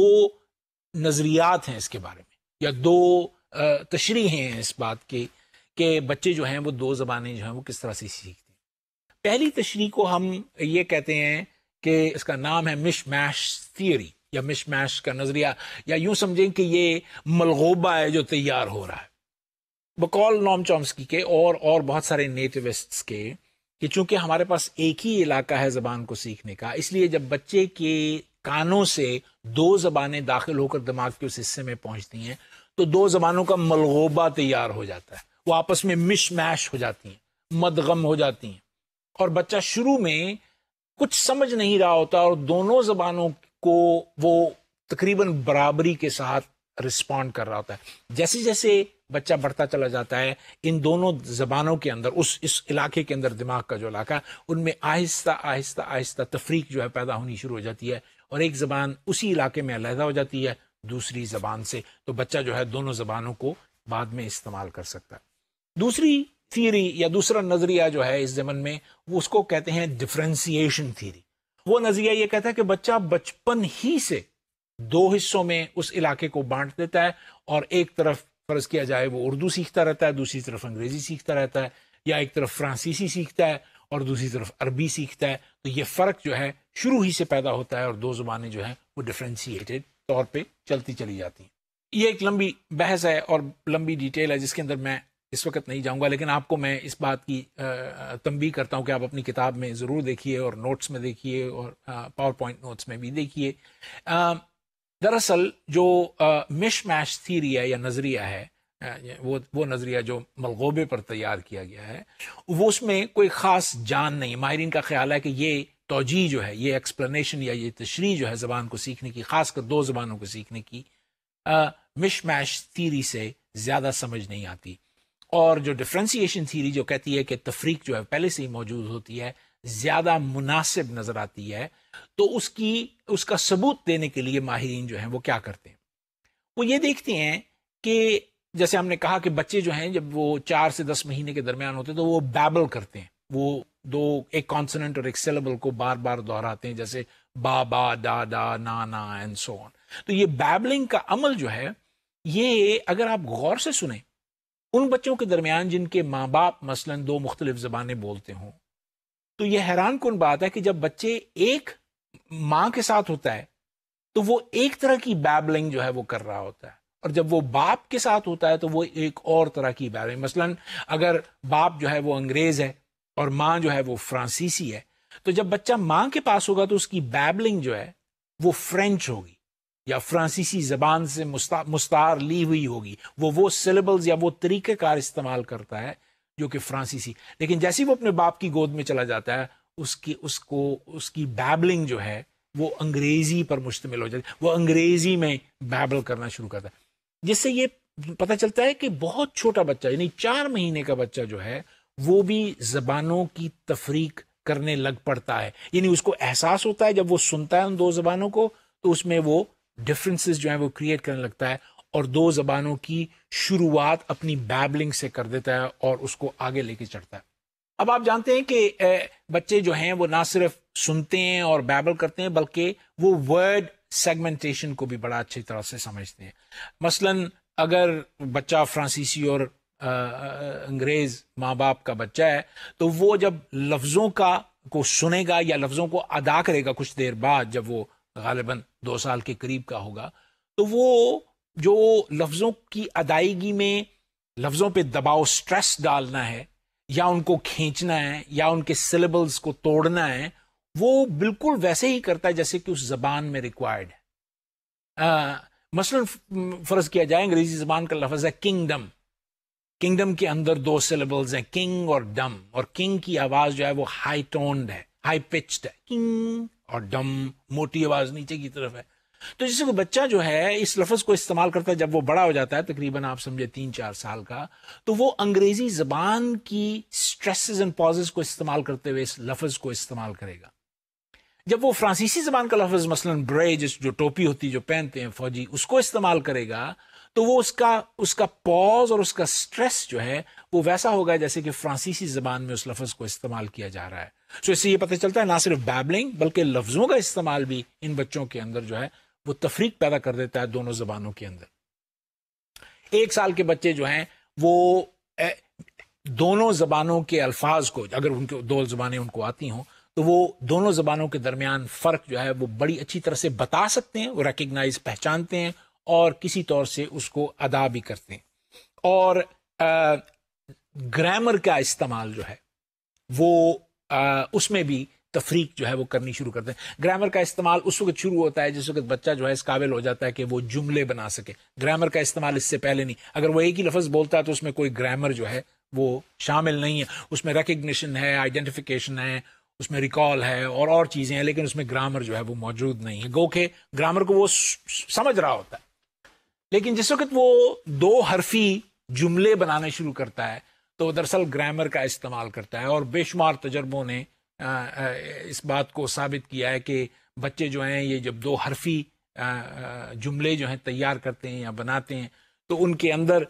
नज़रियात हैं इसके बारे में या दो तशरी हैं इस बात की कि बच्चे जो हैं वो दो ज़बानें जो हैं वो किस तरह से सीखते हैं पहली तशरी को हम ये कहते हैं कि इसका नाम है मिश मैश थियरी या मिश मैश का नज़रिया या यूँ समझें कि ये मलगोबा है जो तैयार हो रहा है बकौल नॉम चॉम्सकी के और और बहुत सारे नेटिविस्ट्स के कि चूंकि हमारे पास एक ही इलाका है ज़बान को सीखने का इसलिए जब बच्चे के कानों से दो ज़बानें दाखिल होकर दिमाग के उस हिस्से में पहुंचती हैं तो दो ज़बानों का मलगोबा तैयार हो जाता है वो आपस में मैश हो जाती हैं मदगम हो जाती हैं और बच्चा शुरू में कुछ समझ नहीं रहा होता और दोनों जबानों को वो तकरीबन बराबरी के साथ रिस्पॉन्ड कर रहा होता है जैसे जैसे बच्चा बढ़ता चला जाता है इन दोनों जबानों के अंदर उस इस इलाके के अंदर दिमाग का जो इलाका है उनमें आहिस्ता आहिस्ता आहिस्ता तफरीक जो है पैदा होनी शुरू हो जाती है और एक जबान उसी इलाके में अलहदा हो जाती है दूसरी जबान से तो बच्चा जो है दोनों जबानों को बाद में इस्तेमाल कर सकता है दूसरी थियरी या दूसरा नजरिया जो है इस जमन में वो उसको कहते हैं डिफ्रेंसिएशन थियरी वो नजरिया ये कहता है कि बच्चा बचपन ही से दो हिस्सों में उस इलाके को बांट देता है और एक तरफ फर्ज किया जाए वो उर्दू सीखता रहता है दूसरी तरफ अंग्रेजी सीखता रहता है या एक तरफ फ्रांसीसी सीखता है और दूसरी तरफ अरबी सीखता है तो ये फर्क जो है शुरू ही से पैदा होता है और दो जुबानें जो है वो डिफ्रेंसीटेड तौर पर चलती चली जाती हैं ये एक लंबी बहस है और लंबी डिटेल है जिसके अंदर मैं इस वक्त नहीं जाऊंगा लेकिन आपको मैं इस बात की तंबी करता हूं कि आप अपनी किताब में ज़रूर देखिए और नोट्स में देखिए और पावर पॉइंट नोट्स में भी देखिए दरअसल जो मिश मैश थीरी है या नज़रिया है वो वो नज़रिया जो मलगोबे पर तैयार किया गया है वो उसमें कोई ख़ास जान नहीं माहरीन का ख्याल है कि ये तोजी जो है ये एक्सप्लेनेशन या ये तशरी जो है ज़बान को सीखने की ख़ासकर दो ज़बानों को सीखने की मिश मैश थीरी से ज़्यादा समझ नहीं आती और जो डिफ्रेंसीशन थीरी जो कहती है कि तफरीक जो है पहले से ही मौजूद होती है ज़्यादा मुनासिब नज़र आती है तो उसकी उसका सबूत देने के लिए माहरीन जो हैं वो क्या करते हैं वो ये देखते हैं कि जैसे हमने कहा कि बच्चे जो हैं जब वो चार से दस महीने के दरमियान होते हैं तो वो बैबल करते हैं वो दो एक कॉन्सनेंट और एक सेलेबल को बार बार दोहराते हैं जैसे बा बा दा दा ना ना एंड सो ऑन तो ये बैबलिंग का अमल जो है ये अगर आप गौर से सुने उन बच्चों के दरमियान जिनके माँ बाप मसलन दो मुख्तलिफ जबानें बोलते हों तो यह हैरान कन बात है कि जब बच्चे एक माँ के साथ होता है तो वो एक तरह की बैबलिंग जो है वो कर रहा होता है और जब वो बाप के साथ होता है तो वो एक और तरह की बैबलिंग मसलन अगर बाप जो है वो अंग्रेज है और माँ जो है वो फ्रांसीसी है तो जब बच्चा माँ के पास होगा तो उसकी बैबलिंग जो है वो फ्रेंच होगी या फ्रांसीसी जबान से मुस्ता, मुस्तार ली हुई होगी वो वो सिलेबल्स या वो तरीक़ेकार इस्तेमाल करता है जो कि फ्रांसीसी लेकिन जैसे ही वो अपने बाप की गोद में चला जाता है उसकी उसको उसकी बैबलिंग जो है वो अंग्रेज़ी पर मुश्तमिल हो जाती है वो अंग्रेज़ी में बैबल करना शुरू करता है जिससे ये पता चलता है कि बहुत छोटा बच्चा यानी चार महीने का बच्चा जो है वो भी जबानों की तफरीक करने लग पड़ता है यानी उसको एहसास होता है जब वो सुनता है उन दो जबानों को तो उसमें वो डिफरेंसेस जो हैं वो क्रिएट करने लगता है और दो जबानों की शुरुआत अपनी बैबलिंग से कर देता है और उसको आगे लेके चढ़ता है अब आप जानते हैं कि बच्चे जो हैं वो ना सिर्फ सुनते हैं और बैबल करते हैं बल्कि वो वर्ड सेगमेंटेशन को भी बड़ा अच्छी तरह से समझते हैं मसलन अगर बच्चा फ्रांसीसी और अंग्रेज माँ बाप का बच्चा है तो वो जब लफ्ज़ों का को सुनेगा या लफ्ज़ों को अदा करेगा कुछ देर बाद जब वो गालिबा दो साल के करीब का होगा तो वो जो लफ्ज़ों की अदायगी में लफ्ज़ों पर दबाव स्ट्रेस डालना है या उनको खींचना है या उनके सिलेबल्स को तोड़ना है वो बिल्कुल वैसे ही करता है जैसे कि उस जबान में रिक्वायर्ड है आ, मसलन फर्ज किया जाए अंग्रेजी जबान का लफज है किंगडम किंगडम के अंदर दो सिलेबल्स हैं किंग और डम और किंग की आवाज जो है वो हाई टोन्ड है हाई पिच्ड है किंग और डम मोटी आवाज नीचे की तरफ है तो जैसे वो बच्चा जो है इस लफ्ज को इस्तेमाल करता है जब वो बड़ा हो जाता है तकरीबन आप समझे तीन चार साल का तो वो अंग्रेजी जबान की स्ट्रेसेस एंड पॉजेस को इस्तेमाल करते हुए इस लफ्ज को इस्तेमाल करेगा जब वो फ्रांसीसी जबान का लफ्ज मसलन ब्रेज जो टोपी होती है जो पहनते हैं फौजी उसको इस्तेमाल करेगा तो वो उसका उसका पॉज और उसका स्ट्रेस जो है वो वैसा होगा जैसे कि फ्रांसीसी जबान में उस लफ्ज को इस्तेमाल किया जा रहा है सो इससे ये पता चलता है ना सिर्फ बैबलिंग बल्कि लफ्ज़ों का इस्तेमाल भी इन बच्चों के अंदर जो है वो तफरीक पैदा कर देता है दोनों जबानों के अंदर एक साल के बच्चे जो हैं वो ए, दोनों जबानों के अल्फाज को अगर उनके दो जबान उनको आती हों तो वो दोनों जबानों के दरमियान फ़र्क जो है वो बड़ी अच्छी तरह से बता सकते हैं वो रिकग्नाइज पहचानते हैं और किसी तौर से उसको अदा भी करते हैं और ग्रामर का इस्तेमाल जो है वो उसमें भी तफरीक जो है वो करनी शुरू करते हैं ग्रामर का इस्तेमाल उस वक्त शुरू होता है जिस वक्त बच्चा जो है इस काबिल हो जाता है कि वो जुमले बना सके ग्रामर का इस्तेमाल इससे पहले नहीं अगर वो एक ही लफ्ज़ बोलता है तो उसमें कोई ग्रामर जो है वो शामिल नहीं है उसमें रिकग्निशन है आइडेंटिफिकेशन है उसमें रिकॉल है और और चीज़ें हैं लेकिन उसमें ग्रामर जो है वो मौजूद नहीं है गोखे ग्रामर को वो समझ रहा होता है लेकिन जिस वक्त वो दो हरफी जुमले बनाने शुरू करता है तो दरअसल ग्रामर का इस्तेमाल करता है और बेशुमार तजर्बों ने इस बात को साबित किया है कि बच्चे जो हैं ये जब दो हरफी जुमले जो हैं तैयार करते हैं या बनाते हैं तो उनके अंदर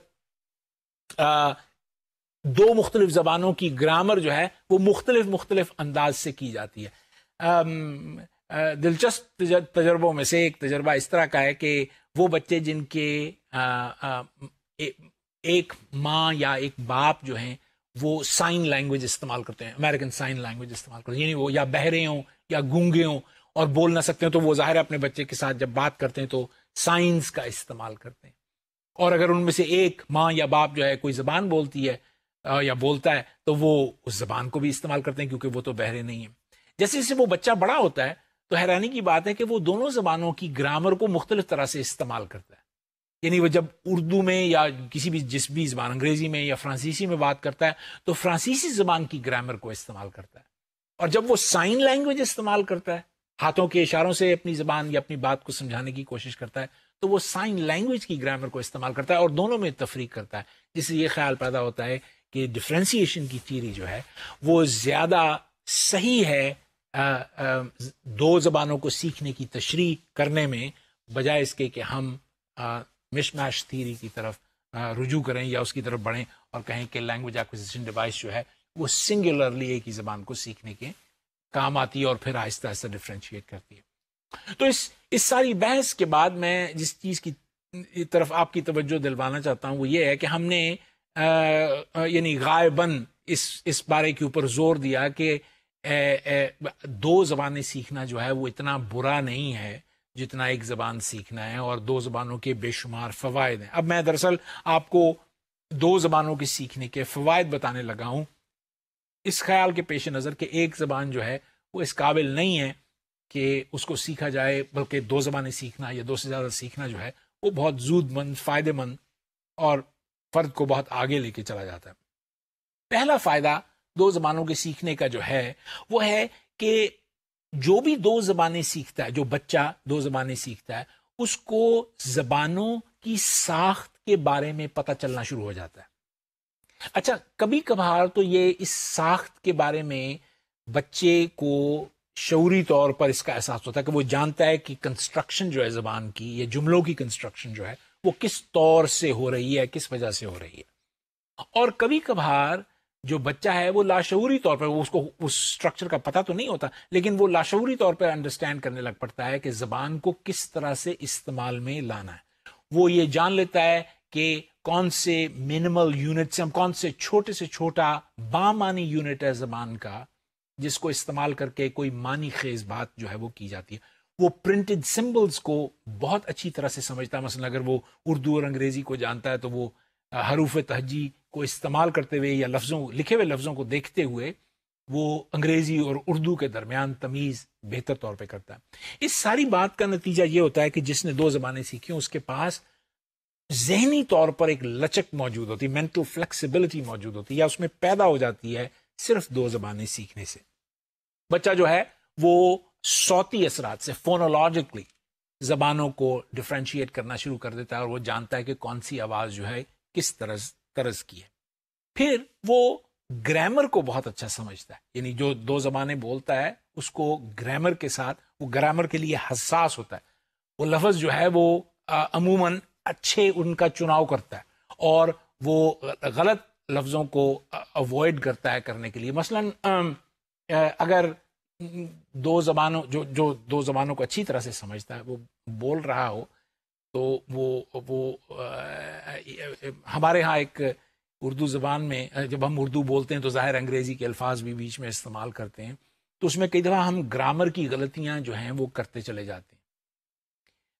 दो मुख्तलिफ ज़बानों की ग्रामर जो है वो मुख्तलिफ मुख्तलिफ अंदाज से की जाती है दिलचस्प तजर्बों में से एक तजर्बा इस तरह का है कि वो बच्चे जिनके एक माँ या एक बाप जो हैं वो साइन लैंग्वेज इस्तेमाल करते हैं अमेरिकन साइन लैंग्वेज इस्तेमाल करते हैं यानी वो या बहरे हों या गूंगे हों और बोल ना सकते हो तो वो ज़ाहिर है अपने बच्चे के साथ जब बात करते हैं तो साइंस का इस्तेमाल करते हैं और अगर उनमें से एक माँ या बाप जो है कोई ज़बान बोलती है या बोलता है तो वो उस ज़बान को भी इस्तेमाल करते हैं क्योंकि वो तो बहरे नहीं है जैसे जैसे वो बच्चा बड़ा होता है तो हैरानी की बात है कि वो दोनों ज़बानों की ग्रामर को मुख्तलिफ तरह से इस्तेमाल करता है यानी वह जब उर्दू में या किसी भी जिस भी जबान अंग्रेजी में या फ्रांसीसी में बात करता है तो फ्रांसीसी जबान की ग्रामर को इस्तेमाल करता है और जब वो साइन लैंग्वेज इस्तेमाल करता है हाथों के इशारों से अपनी जबान या अपनी बात को समझाने की कोशिश करता है तो वो साइन लैंग्वेज की ग्रामर को इस्तेमाल करता है और दोनों में तफरीक करता है जिससे ये ख्याल पैदा होता है कि डिफ्रेंसीशन की थीरी जो है वो ज़्यादा सही है आ, आ, दो जबानों को सीखने की तशरी करने में बजाय इसके कि हम मिशमैश थीरी की तरफ रुजू करें या उसकी तरफ बढ़ें और कहें कि लैंग्वेज एक्विजिशन डिवाइस जो है वो सिंगुलरली एक ही जबान को सीखने के काम आती है और फिर आहिस्ता आहिस्ता डिफ्रेंशिएट करती है तो इस इस सारी बहस के बाद मैं जिस चीज़ की तरफ आपकी तवज्जो दिलवाना चाहता हूँ वो ये है कि हमने यानी गायबन इस इस बारे के ऊपर जोर दिया कि ए, ए, दो जबानें सीखना जो है वो इतना बुरा नहीं है जितना एक ज़बान सीखना है और दो ज़बानों के बेशुमार फ़वाद हैं अब मैं दरअसल आपको दो ज़बानों के सीखने के फ़वाद बताने लगा हूँ इस ख्याल के पेश नज़र कि एक ज़बान जो है वो इस काबिल नहीं है कि उसको सीखा जाए बल्कि दो ज़बानें सीखना या दो से ज़्यादा सीखना जो है वो बहुत जूदमंद फ़ायदेमंद और फ़र्द को बहुत आगे लेके चला जाता है पहला फ़ायदा दो ज़बानों के सीखने का जो है वह है कि जो भी दो जबानें सीखता है जो बच्चा दो जबानें सीखता है उसको जबानों की साख्त के बारे में पता चलना शुरू हो जाता है अच्छा कभी कभार तो ये इस साख्त के बारे में बच्चे को शौरी तौर पर इसका एहसास होता है कि वो जानता है कि कंस्ट्रक्शन जो है जबान की या जुमलों की कंस्ट्रक्शन जो है वो किस तौर से हो रही है किस वजह से हो रही है और कभी कभार जो बच्चा है वो लाशहूरी तौर पर उसको उस स्ट्रक्चर का पता तो नहीं होता लेकिन वो लाशहूरी तौर पर अंडरस्टैंड करने लग पड़ता है कि ज़बान को किस तरह से इस्तेमाल में लाना है वो ये जान लेता है कि कौन से मिनिमल यूनिट से हम कौन से छोटे से छोटा बामानी यूनिट है ज़बान का जिसको इस्तेमाल करके कोई मानी खेज बात जो है वो की जाती है वो प्रिंटेड सिम्बल्स को बहुत अच्छी तरह से समझता है मसलन अगर वो उर्दू और अंग्रेज़ी को जानता है तो वो हरूफ तहजी को इस्तेमाल करते हुए या लफ्ज़ों लिखे हुए लफ्ज़ों को देखते हुए वो अंग्रेज़ी और उर्दू के दरमियान तमीज़ बेहतर तौर पर करता है इस सारी बात का नतीजा ये होता है कि जिसने दो ज़बानें सीखी उसके पास जहनी तौर पर एक लचक मौजूद होती है मैंटल फ्लैक्सीबिलिटी मौजूद होती है या उसमें पैदा हो जाती है सिर्फ दो ज़बानें सीखने से बच्चा जो है वो सौती असरा से फोनोलॉजिकली ज़बानों को डिफ्रेंशिएट करना शुरू कर देता है और वो जानता है कि कौन सी आवाज़ जो है किस तरह तरस की है फिर वो ग्रामर को बहुत अच्छा समझता है यानी जो दो जबाने बोलता है उसको ग्रामर के साथ वो ग्रामर के लिए हसास होता है वो लफ्ज़ जो है वो अमूमन अच्छे उनका चुनाव करता है और वो गलत लफ्ज़ों को अवॉइड करता है करने के लिए मसलन अगर दो जबानों जो जो दो जबानों को अच्छी तरह से समझता है वो बोल रहा हो तो वो वो आ, हमारे यहाँ एक उर्दू ज़बान में जब हम उर्दू बोलते हैं तो ज़ाहिर अंग्रेज़ी के अल्फाज भी बीच में इस्तेमाल करते हैं तो उसमें कई दफ़ा हम ग्रामर की गलतियाँ जो हैं वो करते चले जाते हैं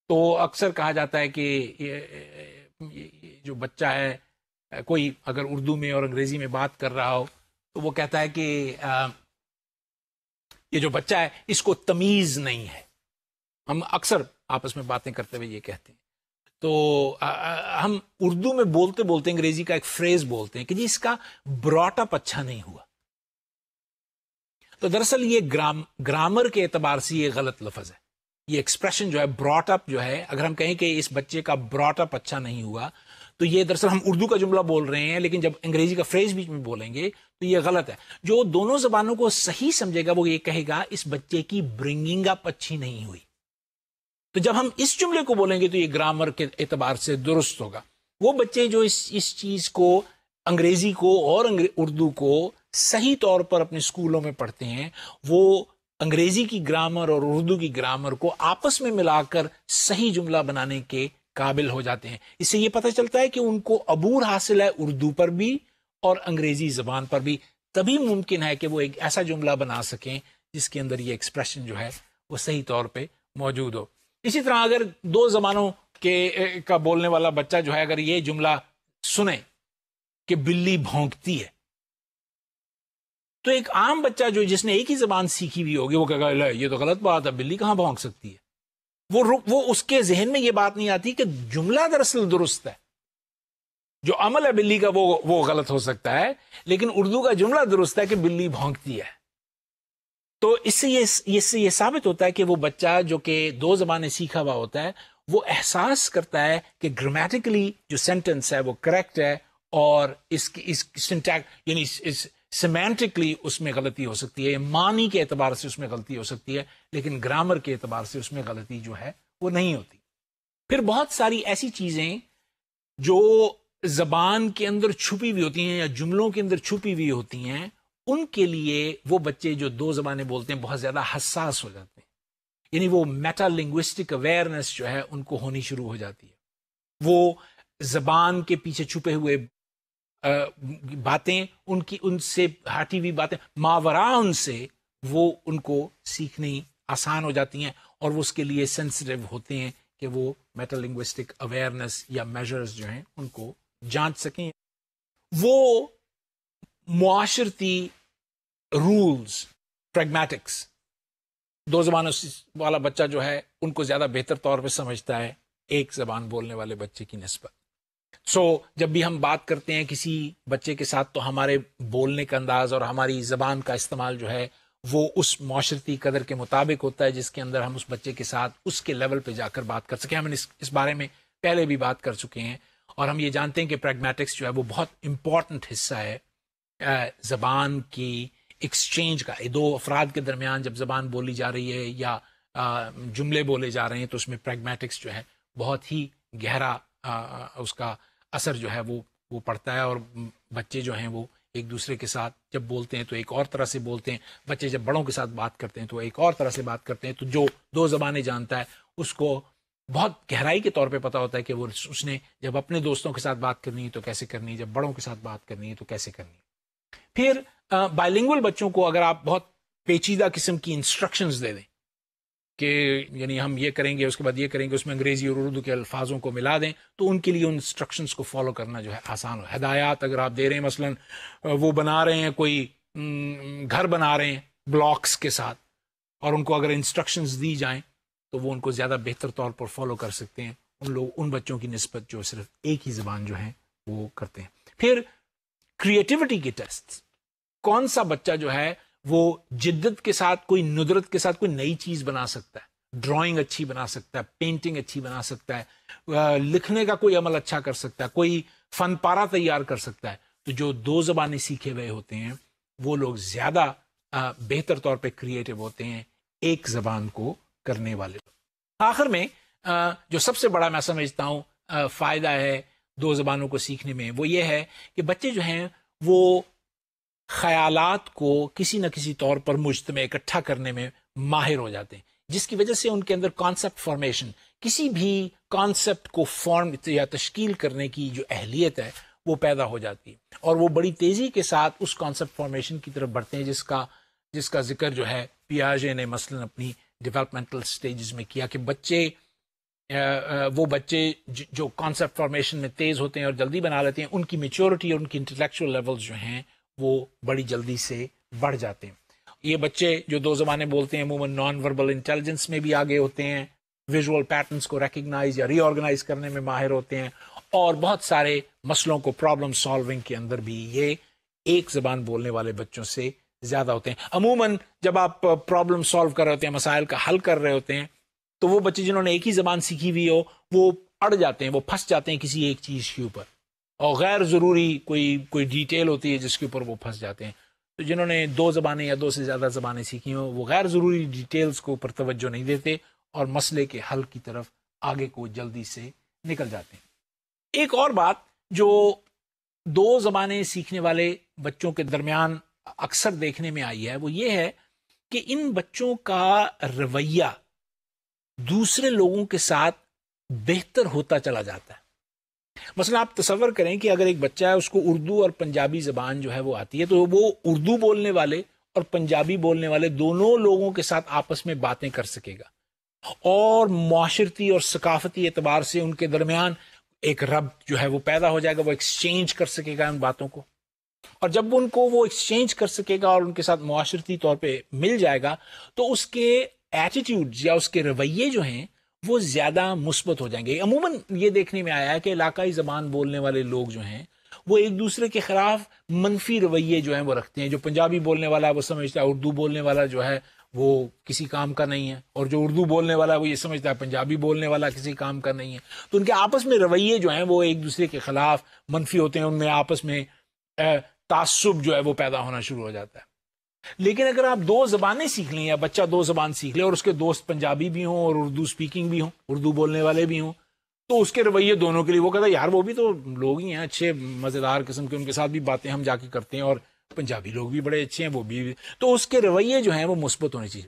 तो अक्सर कहा जाता है कि ये, ये, ये जो बच्चा है कोई अगर उर्दू में और अंग्रेज़ी में बात कर रहा हो तो वो कहता है कि आ, ये जो बच्चा है इसको तमीज़ नहीं है हम अक्सर आपस में बातें करते हुए ये कहते हैं तो आ, आ, हम उर्दू में बोलते बोलते अंग्रेजी का एक फ्रेज बोलते हैं कि जी इसका ब्रॉटअप अच्छा नहीं हुआ तो दरअसल ये ग्राम ग्रामर के एतबार से ये गलत लफज है ये एक्सप्रेशन जो है ब्रॉटअप जो है अगर हम कहें कि इस बच्चे का ब्रॉटअप अच्छा नहीं हुआ तो ये दरअसल हम उर्दू का जुमला बोल रहे हैं लेकिन जब अंग्रेजी का फ्रेज बीच में बोलेंगे तो ये गलत है जो दोनों जबानों को सही समझेगा वो ये कहेगा इस बच्चे की ब्रिंगिंग अप अच्छी नहीं हुई तो जब हम इस जुमले को बोलेंगे तो ये ग्रामर के एतबार से दुरुस्त होगा वो बच्चे जो इस इस चीज़ को अंग्रेज़ी को और उर्दू को सही तौर पर अपने स्कूलों में पढ़ते हैं वो अंग्रेज़ी की ग्रामर और उर्दू की ग्रामर को आपस में मिलाकर सही जुमला बनाने के काबिल हो जाते हैं इससे ये पता चलता है कि उनको अबूर हासिल है उर्दू पर भी और अंग्रेज़ी ज़बान पर भी तभी मुमकिन है कि वो एक ऐसा जुमला बना सकें जिसके अंदर ये एक्सप्रेशन जो है वो सही तौर पर मौजूद हो इसी तरह अगर दो जमानों के का बोलने वाला बच्चा जो है अगर ये जुमला सुने कि बिल्ली भोंकती है तो एक आम बच्चा जो जिसने एक ही जबान सीखी हुई होगी वो कहेगा ये तो गलत बात है बिल्ली कहां भोंक सकती है वो रुक वो उसके जहन में ये बात नहीं आती कि जुमला दरअसल दुरुस्त है जो अमल है बिल्ली का वो वो गलत हो सकता है लेकिन उर्दू का जुमला दुरुस्त है कि बिल्ली भोंकती है तो इससे ये इससे ये साबित होता है कि वो बच्चा जो कि दो जबानें सीखा हुआ होता है वो एहसास करता है कि ग्रामेटिकली जो सेंटेंस है वो करेक्ट है और इसकी इस सिंटैक यानी इस, इस सिमेंटिकली उसमें गलती हो सकती है मानी के अतबार से उसमें गलती हो सकती है लेकिन ग्रामर के अतबार से उसमें गलती जो है वो नहीं होती फिर बहुत सारी ऐसी चीज़ें जो जबान के अंदर छुपी हुई होती हैं या जुमलों के अंदर छुपी हुई होती हैं उनके लिए वो बच्चे जो दो जबानें बोलते हैं बहुत ज़्यादा हसास हो जाते हैं यानी वो मेटा लिंग्विस्टिक अवेयरनेस जो है उनको होनी शुरू हो जाती है वो जबान के पीछे छुपे हुए बातें उनकी उनसे हटी हुई बातें मावरा उनसे वो उनको सीखनी आसान हो जाती हैं और वो उसके लिए सेंसिटिव होते हैं कि वो मेटा लिंग्विस्टिक अवेयरनेस या मेजर्स जो हैं उनको जांच सकें वो माशरती रूल्स प्रैग्मेटिक्स दो जबान वाला बच्चा जो है उनको ज़्यादा बेहतर तौर पे समझता है एक जबान बोलने वाले बच्चे की नस्बत सो so, जब भी हम बात करते हैं किसी बच्चे के साथ तो हमारे बोलने का अंदाज और हमारी जबान का इस्तेमाल जो है वो उस माशरती कदर के मुताबिक होता है जिसके अंदर हम उस बच्चे के साथ उसके लेवल पे जाकर बात कर सकें हम इस, इस बारे में पहले भी बात कर चुके हैं और हम ये जानते हैं कि प्रैग्मेटिक्स जो है वो बहुत इम्पॉर्टेंट हिस्सा है जबान की एक्सचेंज का दो अफराद के दरमियान जब जबान बोली जा रही है या जुमले बोले जा रहे हैं तो उसमें प्रैग्मेटिक्स जो है बहुत ही गहरा उसका असर जो है वो वो पड़ता है और बच्चे जो हैं वो एक दूसरे के साथ जब बोलते हैं तो एक और तरह से बोलते हैं बच्चे जब बड़ों के साथ बात करते हैं तो एक और तरह से बात करते हैं तो जो दो जबानें जानता है उसको बहुत गहराई के तौर पे पता होता है कि वो उसने जब अपने दोस्तों के साथ बात करनी है तो कैसे करनी है जब बड़ों के साथ बात करनी है तो कैसे करनी है फिर बाइलिंगल बच्चों को अगर आप बहुत पेचीदा किस्म की इंस्ट्रक्शंस दे दें कि यानी हम ये करेंगे उसके बाद ये करेंगे उसमें अंग्रेज़ी और उर्दू के अल्फाजों को मिला दें तो उनके लिए उन इंस्ट्रक्शंस को फॉलो करना जो है आसान हो हदायत अगर आप दे रहे हैं मसलन वो बना रहे हैं कोई घर बना रहे हैं ब्लॉक्स के साथ और उनको अगर इंस्ट्रक्शंस दी जाएं तो वो उनको ज़्यादा बेहतर तौर पर फॉलो कर सकते हैं उन लोग उन बच्चों की नस्बत जो सिर्फ एक ही ज़बान जो है वो करते हैं फिर क्रिएटिविटी के टेस्ट कौन सा बच्चा जो है वो जिद्दत के साथ कोई नुदरत के साथ कोई नई चीज बना सकता है ड्राइंग अच्छी बना सकता है पेंटिंग अच्छी बना सकता है लिखने का कोई अमल अच्छा कर सकता है कोई फन पारा तैयार कर सकता है तो जो दो जबानें सीखे हुए होते हैं वो लोग ज्यादा बेहतर तौर पे क्रिएटिव होते हैं एक जबान को करने वाले आखिर में जो सबसे बड़ा मैं समझता हूँ फायदा है दो ज़बानों को सीखने में वो ये है कि बच्चे जो हैं वो ख़्याल को किसी न किसी तौर पर मुजत में इकट्ठा करने में माहिर हो जाते हैं जिसकी वजह से उनके अंदर कॉन्सेप्ट फॉर्मेशन किसी भी कॉन्सेप्ट को फॉर्म या तश्कील करने की जो अहलियत है वो पैदा हो जाती है और वो बड़ी तेज़ी के साथ उस कॉन्सेप्ट फॉर्मेशन की तरफ बढ़ते हैं जिसका जिसका जिक्र जो है पियाजे ने मसलन अपनी डिवेलपमेंटल स्टेजेस में किया कि बच्चे वो बच्चे जो कॉन्सेप्ट फॉर्मेशन में तेज़ होते हैं और जल्दी बना लेते हैं उनकी मेच्योरिटी और उनकी इंटेलेक्चुअल लेवल्स जो हैं वो बड़ी जल्दी से बढ़ जाते हैं ये बच्चे जो दो जबाने बोलते हैं अमूमन नॉन वर्बल इंटेलिजेंस में भी आगे होते हैं विजुअल पैटर्न्स को रिकग्नाइज या रीऑर्गेनाइज करने में माहिर होते हैं और बहुत सारे मसलों को प्रॉब्लम सॉल्विंग के अंदर भी ये एक जबान बोलने वाले बच्चों से ज़्यादा होते हैं अमूमन जब आप प्रॉब्लम सॉल्व कर रहे होते हैं मसाइल का हल कर रहे होते हैं तो वो बच्चे जिन्होंने एक ही ज़बान सीखी हुई हो वो अड़ जाते हैं वो फंस जाते हैं किसी एक चीज़ के ऊपर और गैर ज़रूरी कोई कोई डिटेल होती है जिसके ऊपर वो फंस जाते हैं तो जिन्होंने दो ज़बानें या दो से ज़्यादा ज़बानें सीखी हों वो गैर ज़रूरी डिटेल्स को ऊपर तोज्जो नहीं देते और मसले के हल की तरफ आगे को जल्दी से निकल जाते हैं एक और बात जो दो ज़बानें सीखने वाले बच्चों के दरमियान अक्सर देखने में आई है वो ये है कि इन बच्चों का रवैया दूसरे लोगों के साथ बेहतर होता चला जाता है मसला आप तस्वर करें कि अगर एक बच्चा है उसको उर्दू और पंजाबी जबान जो है वो आती है तो वो उर्दू बोलने वाले और पंजाबी बोलने वाले दोनों लोगों के साथ आपस में बातें कर सकेगा और माशरती और सकाफती एतबार से उनके दरमियान एक रब जो है वो पैदा हो जाएगा वो एक्सचेंज कर सकेगा उन बातों को और जब उनको वो एक्सचेंज कर सकेगा और उनके साथ माशरती तौर पे मिल जाएगा तो उसके एटीट्यूड या उसके रवैये जो हैं वो ज़्यादा मुस्बत हो जाएंगे अमूमन ये देखने में आया है कि इलाकाई ज़बान बोलने वाले लोग जो हैं वो एक दूसरे के खिलाफ मनफी रवैये जो हैं वो रखते हैं जो पंजाबी बोलने वाला है वो समझता है उर्दू बोलने वाला जो है वो किसी काम का नहीं है और जो उर्दू बोलने वाला है वो ये समझता है पंजाबी बोलने वाला किसी काम का नहीं है तो उनके आपस में रवैये जो हैं वो एक दूसरे के खिलाफ मनफी होते हैं उनमें आपस में तासुब जो है वो पैदा होना शुरू हो जाता है लेकिन अगर आप दो जबानें सीख लें या बच्चा दो जबान सीख ले और उसके दोस्त पंजाबी भी हों और उर्दू स्पीकिंग भी हों उर्दू बोलने वाले भी हों तो उसके रवैये दोनों के लिए वो कहता यार वो भी तो लोग ही हैं अच्छे मज़ेदार किस्म के उनके साथ भी बातें हम जाके करते हैं और पंजाबी लोग भी बड़े अच्छे हैं वो भी तो उसके रवैये जो हैं वो मुस्बत होने चाहिए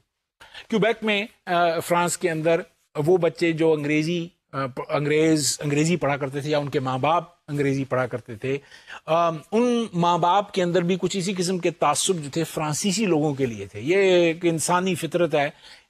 क्यूबैक में फ्रांस के अंदर वो बच्चे जो अंग्रेज़ी अंग्रेज़ अंग्रेज़ी पढ़ा करते थे या उनके माँ बाप अंग्रेज़ी पढ़ा करते थे आ, उन माँ बाप के अंदर भी कुछ इसी किस्म के तासुब जो थे फ्रांसीसी लोगों के लिए थे ये एक इंसानी फितरत है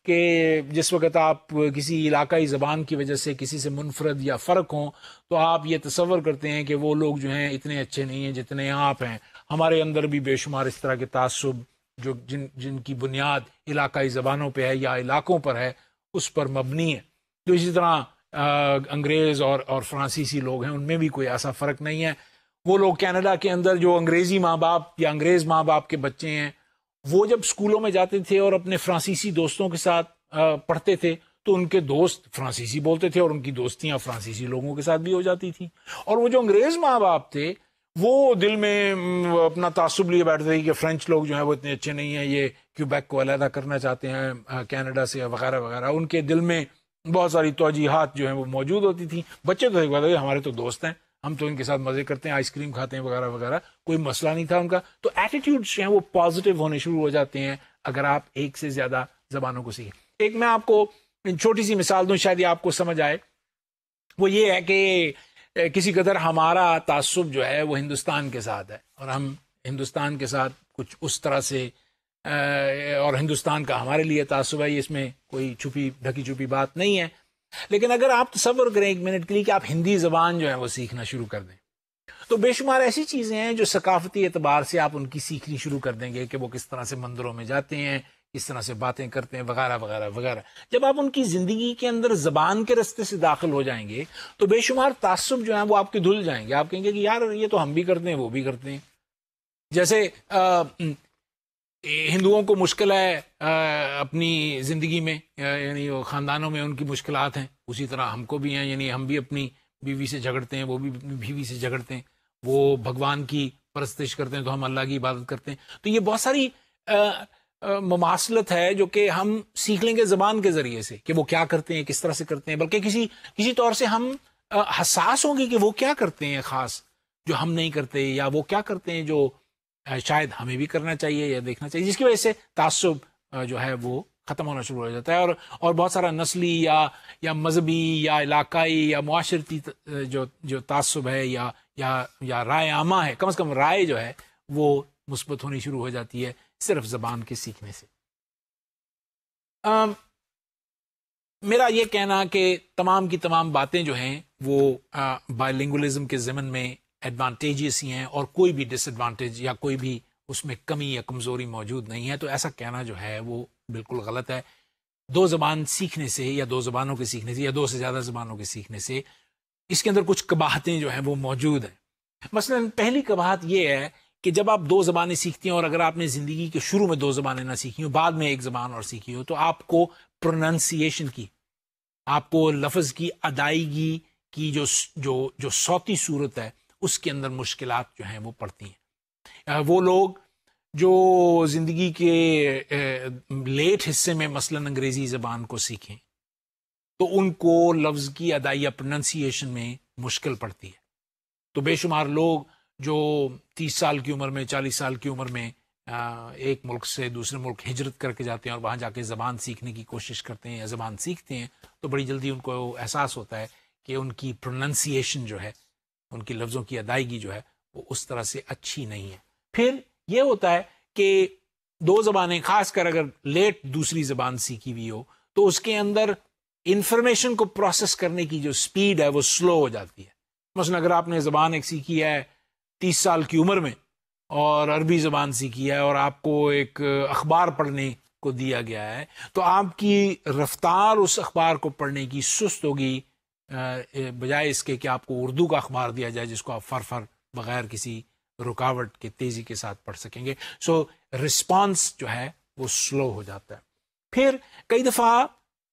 कि जिस वक्त आप किसी इलाकई ज़बान की वजह से किसी से मुनफरद या फ़र्क हो तो आप ये तस्वर करते हैं कि वो लोग जो हैं इतने अच्छे नहीं हैं जितने आप हैं हमारे अंदर भी बेशुमार इस तरह के तासुब जो जिन जिनकी बुनियाद इलाकई ज़बानों पर है या इलाकों पर है उस पर मबनी है तो इसी तरह अंग्रेज़ और और फ्रांसीसी लोग हैं उनमें भी कोई ऐसा फ़र्क नहीं है वो लोग कनाडा के अंदर जो अंग्रेज़ी माँ बाप या अंग्रेज़ माँ बाप के बच्चे हैं वो जब स्कूलों में जाते थे और अपने फ्रांसीसी दोस्तों के साथ पढ़ते थे तो उनके दोस्त फ्रांसीसी बोलते थे और उनकी दोस्तियाँ फ्रांसीसी लोगों के साथ भी हो जाती थी और वो जो अंग्रेज माँ बाप थे वो दिल में अपना तासुब लिए बैठते थे कि फ्रेंच लोग जो है वो इतने अच्छे नहीं हैं ये क्यूबैक को अलहदा करना चाहते हैं कैनेडा से वगैरह वगैरह उनके दिल में बहुत सारी तोजीहत जो है वो मौजूद होती थी बच्चे तो एक बात हमारे तो दोस्त हैं हम तो इनके साथ मजे करते हैं आइसक्रीम खाते हैं वगैरह वगैरह कोई मसला नहीं था उनका तो एटीट्यूड्स जो हैं वो पॉजिटिव होने शुरू हो जाते हैं अगर आप एक से ज़्यादा जबानों को सीखें एक मैं आपको छोटी सी मिसाल दूँ शायद ये आपको समझ आए वो ये है कि किसी कदर हमारा तासुब जो है वो हिंदुस्तान के साथ है और हम हिंदुस्तान के साथ कुछ उस तरह से और हिंदुस्तान का हमारे लिए तासुब है इसमें कोई छुपी ढकी छुपी बात नहीं है लेकिन अगर आप तस्वर करें एक मिनट के लिए कि आप हिंदी जबान जो है वो सीखना शुरू कर दें तो बेशुमार ऐसी चीज़ें हैं जो सकाफती एतबार से आप उनकी सीखनी शुरू कर देंगे कि वो किस तरह से मंदिरों में जाते हैं किस तरह से बातें करते हैं वगैरह वगैरह वगैरह जब आप उनकी ज़िंदगी के अंदर ज़बान के रस्ते से दाखिल हो जाएंगे तो बेशुमार तासब जो है वो आपके धुल जाएंगे आप कहेंगे कि यार ये तो हम भी करते हैं वो भी करते हैं जैसे आ, हिंदुओं को मुश्किल है अपनी ज़िंदगी में यानी ख़ानदानों में उनकी मुश्किल हैं उसी तरह हमको भी हैं यानी हम भी अपनी बीवी से झगड़ते हैं वो भी अपनी बीवी से झगड़ते हैं वो भगवान की परस्तिश करते हैं तो हम अल्लाह की इबादत करते हैं तो ये बहुत सारी ममासलत है जो कि हम सीख लेंगे ज़बान के ज़रिए से कि वो क्या करते हैं किस तरह से करते हैं बल्कि किसी किसी तौर से हम हसास होंगे कि वो क्या करते हैं ख़ास जो हम नहीं करते या वो क्या करते हैं जो शायद हमें भी करना चाहिए या देखना चाहिए जिसकी वजह से तासुब जो है वो ख़त्म होना शुरू हो जाता है और और बहुत सारा नस्ली या या मजहबी या इलाकाई या माशरती जो जो तासब है या या या राय आमा है कम अज़ कम राय जो है वो मुस्बत होनी शुरू हो जाती है सिर्फ ज़बान के सीखने से आ, मेरा ये कहना कि तमाम की तमाम बातें जो हैं वो बायलिंगलिज़म के ज़मन में एडवांटेजेस ही हैं और कोई भी डिसएडवांटेज या कोई भी उसमें कमी या कमज़ोरी मौजूद नहीं है तो ऐसा कहना जो है वो बिल्कुल गलत है दो ज़बान सीखने से या दो ज़बानों के सीखने से या दो से ज़्यादा ज़बानों के सीखने से इसके अंदर कुछ कबाहतें जो हैं वो मौजूद हैं मसलन पहली कबाहत ये है कि जब आप दो ज़बानें सीखती हैं और अगर आपने ज़िंदगी के शुरू में दो ज़बानें ना सीखी हो बाद में एक ज़बान और सीखी हो तो आपको प्रोनाउंसिएशन की आपको लफ्ज़ की अदायगी की जो जो जो सौती सूरत है उसके अंदर मुश्किल जो हैं वो पड़ती हैं वो लोग जो ज़िंदगी के लेट हिस्से में मसला अंग्रेज़ी ज़बान को सीखें तो उनको लफ्ज़ की अदाई प्रोनंसिएशन में मुश्किल पड़ती है तो बेशुमार लोग जो तीस साल की उम्र में चालीस साल की उम्र में एक मुल्क से दूसरे मुल्क हिजरत करके जाते हैं और वहाँ जाके ज़बान सीखने की कोशिश करते हैं या ज़बान सीखते हैं तो बड़ी जल्दी उनको एहसास होता है कि उनकी प्रोनंसिएशन जो है उनकी लफ्ज़ों की अदायगी जो है वो उस तरह से अच्छी नहीं है फिर ये होता है कि दो ज़बानें खासकर अगर लेट दूसरी ज़बान सीखी हुई हो तो उसके अंदर इंफॉर्मेशन को प्रोसेस करने की जो स्पीड है वो स्लो हो जाती है मसल अगर आपने ज़बान एक सीखी है तीस साल की उम्र में और अरबी ज़बान सीखी है और आपको एक अखबार पढ़ने को दिया गया है तो आपकी रफ्तार उस अखबार को पढ़ने की सुस्त होगी बजाय इसके कि आपको उर्दू का अखबार दिया जाए जिसको आप फर फर बगैर किसी रुकावट के तेज़ी के साथ पढ़ सकेंगे सो रिस्पॉन्स जो है वो स्लो हो जाता है फिर कई दफ़ा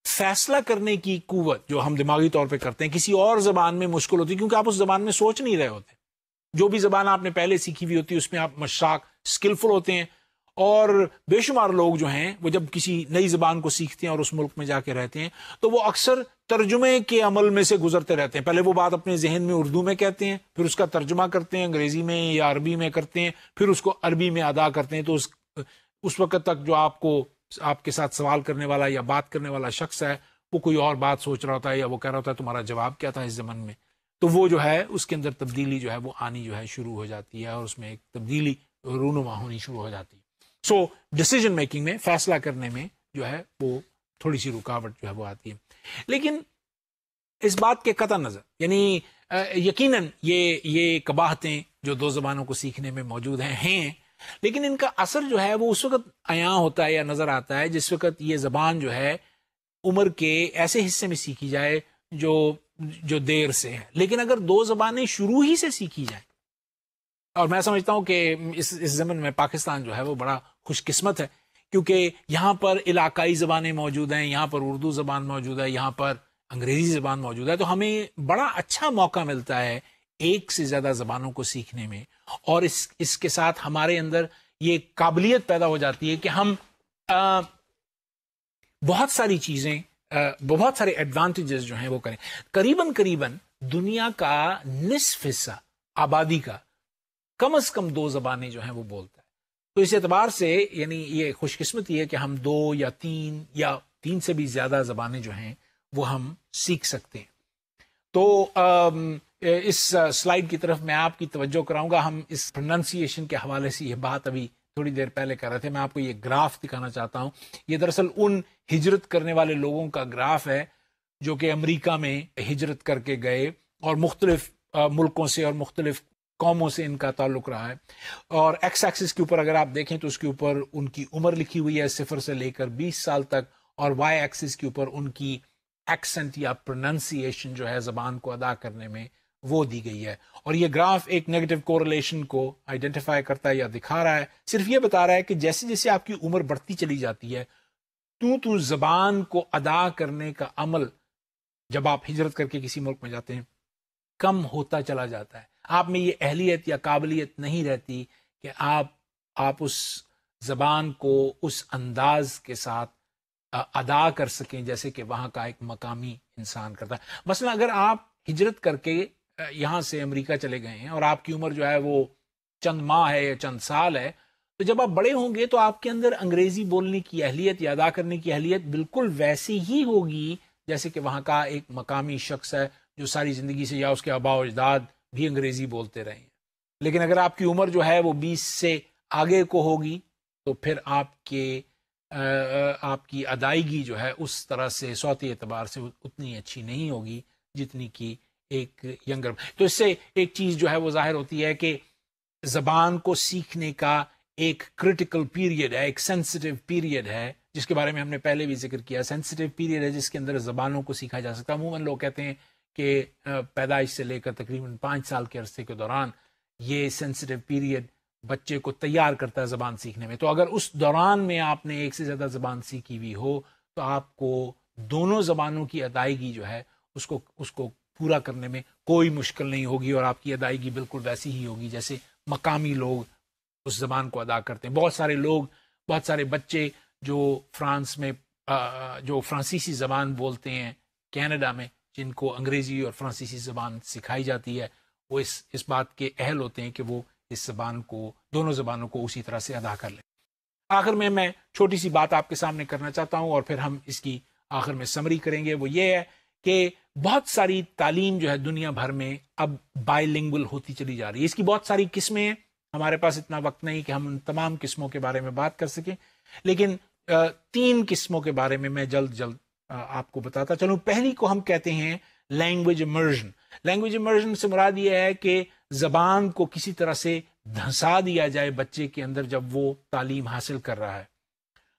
फैसला करने की कुवत जो हम दिमागी तौर पे करते हैं किसी और ज़बान में मुश्किल होती है क्योंकि आप उस ज़बान में सोच नहीं रहे होते जो भी ज़बान आपने पहले सीखी हुई होती है उसमें आप मशाक स्किलफुल होते हैं और बेशुमार लोग जो हैं वो जब किसी नई ज़बान को सीखते हैं और उस मुल्क में जाके रहते हैं तो वो अक्सर तर्जुमे के अमल में से गुजरते रहते हैं पहले वो बात अपने जहन में उर्दू में कहते हैं फिर उसका तर्जुमा करते हैं अंग्रेज़ी में या अरबी में करते हैं फिर उसको अरबी में अदा करते हैं तो उस उस वक़्त तक जो आपको आपके साथ सवाल करने वाला या बात करने वाला शख्स है वो कोई और बात सोच रहा होता है या वो कह रहा होता है तुम्हारा जवाब क्या था इस ज़मन में तो वो जो है उसके अंदर तब्दीली जो है वो आनी जो है शुरू हो जाती है और उसमें एक तब्दीली रूनुमा होनी शुरू हो जाती है सो डिसीजन मेकिंग में फैसला करने में जो है वो थोड़ी सी रुकावट जो है वो आती है लेकिन इस बात के कता नज़र यानी यकीन ये ये कबाहतें जो दो ज़बानों को सीखने में मौजूद हैं हैं लेकिन इनका असर जो है वो उस वक्त आया होता है या नज़र आता है जिस वक्त ये ज़बान जो है उम्र के ऐसे हिस्से में सीखी जाए जो जो देर से है लेकिन अगर दो ज़बानें शुरू ही से सीखी जाए और मैं समझता हूँ कि इस इस जमन में पाकिस्तान जो है वो बड़ा खुशकस्मत है क्योंकि यहाँ पर इलाकाई ज़बानें मौजूद हैं यहाँ पर उर्दू ज़बान मौजूद है यहाँ पर अंग्रेज़ी ज़बान मौजूद है तो हमें बड़ा अच्छा मौका मिलता है एक से ज़्यादा ज़बानों को सीखने में और इस इसके साथ हमारे अंदर ये काबिलियत पैदा हो जाती है कि हम आ, बहुत सारी चीज़ें बहुत सारे एडवांटेजेस जो हैं वो करें करीबन करीबन दुनिया का निसफ हिस्सा आबादी का कम से कम दो जबानें जो हैं वो बोलता है तो इस एतबार से यानी ये खुशकिस्मती है कि हम दो या तीन या तीन से भी ज़्यादा जबानें जो हैं वो हम सीख सकते हैं तो इस स्लाइड की तरफ मैं आपकी तवज्जो कराऊंगा हम इस प्रोनाउंसिएशन के हवाले से यह बात अभी थोड़ी देर पहले कर रहे थे मैं आपको ये ग्राफ दिखाना चाहता हूँ ये दरअसल उन हिजरत करने वाले लोगों का ग्राफ है जो कि अमरीका में हिजरत करके गए और मुख्तलिफ मुल्कों से और मुख्तलिफ कौमों से इनका ताल्लुक रहा है और एक्स एक्सिस के ऊपर अगर आप देखें तो उसके ऊपर उनकी उम्र लिखी हुई है सिफर से लेकर बीस साल तक और वाई एक्सिस के ऊपर उनकी एक्सेंट या प्रोनाउंसिएशन जो है जबान को अदा करने में वो दी गई है और ये ग्राफ एक नेगेटिव कोरिलेशन को आइडेंटिफाई करता है या दिखा रहा है सिर्फ ये बता रहा है कि जैसे जैसे आपकी उम्र बढ़ती चली जाती है तू तू जबान को अदा करने का अमल जब आप हिजरत करके किसी मुल्क में जाते हैं कम होता चला जाता है आप में ये अहलियत या काबिलियत नहीं रहती कि आप आप उस ज़बान को उस अंदाज के साथ अदा कर सकें जैसे कि वहाँ का एक मकामी इंसान करता है मसला अगर आप हिजरत करके यहाँ से अमेरिका चले गए हैं और आपकी उम्र जो है वो चंद माह है या चंद साल है तो जब आप बड़े होंगे तो आपके अंदर अंग्रेजी बोलने की अहलियत या अदा करने की अहलियत बिल्कुल वैसी ही होगी जैसे कि वहाँ का एक मकामी शख्स है जो सारी ज़िंदगी से या उसके आबा अजदाद भी अंग्रेजी बोलते रहे हैं लेकिन अगर आपकी उम्र जो है वो 20 से आगे को होगी तो फिर आपके आपकी अदायगी जो है उस तरह से सौती एतबार से उतनी अच्छी नहीं होगी जितनी कि एक यंगर तो इससे एक चीज़ जो है वो जाहिर होती है कि जबान को सीखने का एक क्रिटिकल पीरियड है एक सेंसिटिव पीरियड है जिसके बारे में हमने पहले भी जिक्र किया सेंसिटिव पीरियड है जिसके अंदर जबानों को सीखा जा सकता है अमूमन लोग कहते हैं के पैदाइश से लेकर तकरीबन पाँच साल के अरसे के दौरान ये सेंसिटिव पीरियड बच्चे को तैयार करता है ज़बान सीखने में तो अगर उस दौरान में आपने एक से ज़्यादा ज़बान सीखी हुई हो तो आपको दोनों ज़बानों की अदायगी जो है उसको उसको पूरा करने में कोई मुश्किल नहीं होगी और आपकी अदायगी बिल्कुल वैसी ही होगी जैसे मकामी लोग उस ज़बान को अदा करते हैं बहुत सारे लोग बहुत सारे बच्चे जो फ्रांस में जो फ्रांसीसी ज़बान बोलते हैं कैनेडा में जिनको अंग्रेज़ी और फ्रांसीसी ज़बान सिखाई जाती है वो इस इस बात के अहल होते हैं कि वो इस ज़बान को दोनों ज़बानों को उसी तरह से अदा कर लें आखिर में मैं छोटी सी बात आपके सामने करना चाहता हूँ और फिर हम इसकी आखिर में समरी करेंगे वो ये है कि बहुत सारी तालीम जो है दुनिया भर में अब बायलिंगुअल होती चली जा रही है इसकी बहुत सारी किस्में हैं हमारे पास इतना वक्त नहीं कि हम उन तमाम किस्मों के बारे में बात कर सकें लेकिन तीन किस्मों के बारे में मैं जल्द जल्द आपको बताता चलो पहली को हम कहते हैं लैंग्वेज इमर्जन लैंग्वेज इमर्जन से मुराद यह है कि ज़बान को किसी तरह से धंसा दिया जाए बच्चे के अंदर जब वो तालीम हासिल कर रहा है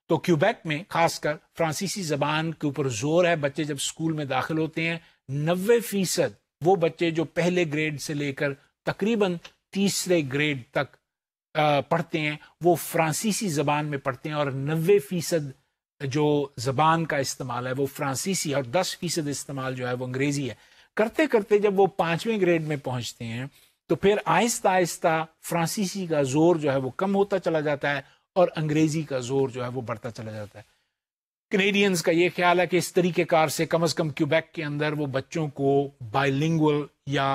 तो क्यूबेक में खासकर फ्रांसीसी ज़बान के ऊपर जोर है बच्चे जब स्कूल में दाखिल होते हैं नब्बे फीसद वो बच्चे जो पहले ग्रेड से लेकर तकरीबन तीसरे ग्रेड तक पढ़ते हैं वो फ्रांसीसी ज़बान में पढ़ते हैं और नब्बे फीसद जो ज़बान का इस्तेमाल है वो फ्रांसीसी और दस फीसद इस्तेमाल जो है वो अंग्रेज़ी है करते करते जब वो पाँचवें ग्रेड में पहुँचते हैं तो फिर आहिस्ता आहिस्ता फ्रांसीसी का ज़ोर जो है वो कम होता चला जाता है और अंग्रेज़ी का ज़ोर जो है वो बढ़ता चला जाता है कनेडियंस का ये ख्याल है कि इस तरीक़ेकार से कम अज़ कम क्यूबैक के अंदर वो बच्चों को बाइलिंगुअल या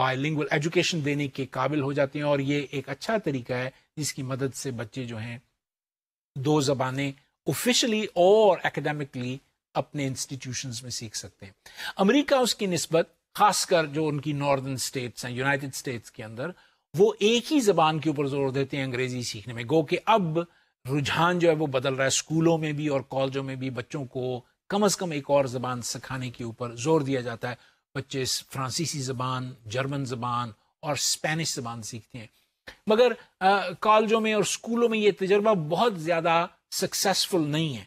बाइलिंगुअल एजुकेशन देने के काबिल हो जाते हैं और ये एक अच्छा तरीका है जिसकी मदद से बच्चे जो हैं दो ज़बानें ऑफिशियली और एकेडमिकली अपने इंस्टीट्यूशन में सीख सकते हैं अमेरिका उसकी नस्बत खासकर जो उनकी नॉर्दर्न स्टेट्स हैं यूनाइटेड स्टेट्स के अंदर वो एक ही जबान के ऊपर जोर देते हैं अंग्रेजी सीखने में गो कि अब रुझान जो है वो बदल रहा है स्कूलों में भी और कॉलेजों में भी बच्चों को कम अज कम एक और जबान सिखाने के ऊपर जोर दिया जाता है बच्चे फ्रांसीसी जबान जर्मन जबान और स्पेनिश जबान सीखते हैं मगर कॉलेजों में और स्कूलों में ये तजर्बा बहुत ज़्यादा सक्सेसफुल नहीं है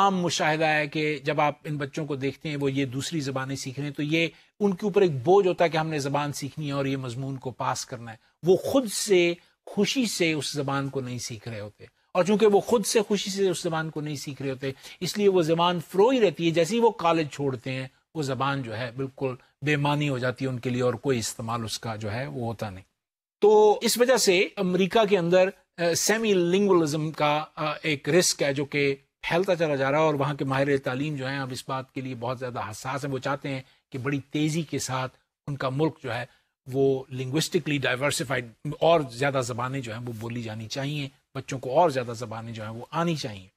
आम मुशाहिदा है कि जब आप इन बच्चों को देखते हैं वो ये दूसरी जबान सीख रहे हैं तो ये उनके ऊपर एक बोझ होता है कि हमने ज़बान सीखनी है और ये मजमून को पास करना है वो खुद से खुशी से उस ज़बान को नहीं सीख रहे होते और चूंकि वो खुद से खुशी से उस ज़बान को नहीं सीख रहे होते इसलिए वो ज़बान फ्रो ही रहती है जैसे ही वो कॉलेज छोड़ते हैं वो ज़बान जो है बिल्कुल बेमानी हो जाती है उनके लिए और कोई इस्तेमाल उसका जो है वो होता नहीं तो इस वजह से अमरीका के अंदर सेमी लिंगुलज़म का एक रिस्क है जो कि फैलता चला जा रहा है और वहाँ के माहिर तालीम जो हैं अब इस बात के लिए बहुत ज़्यादा हसास हैं वो चाहते हैं कि बड़ी तेज़ी के साथ उनका मुल्क जो है वो लिंग्विस्टिकली डाइवर्सिफाइड और ज़्यादा ज़बानें जो हैं वो बोली जानी चाहिए बच्चों को और ज़्यादा ज़बानें जो हैं वो आनी चाहिए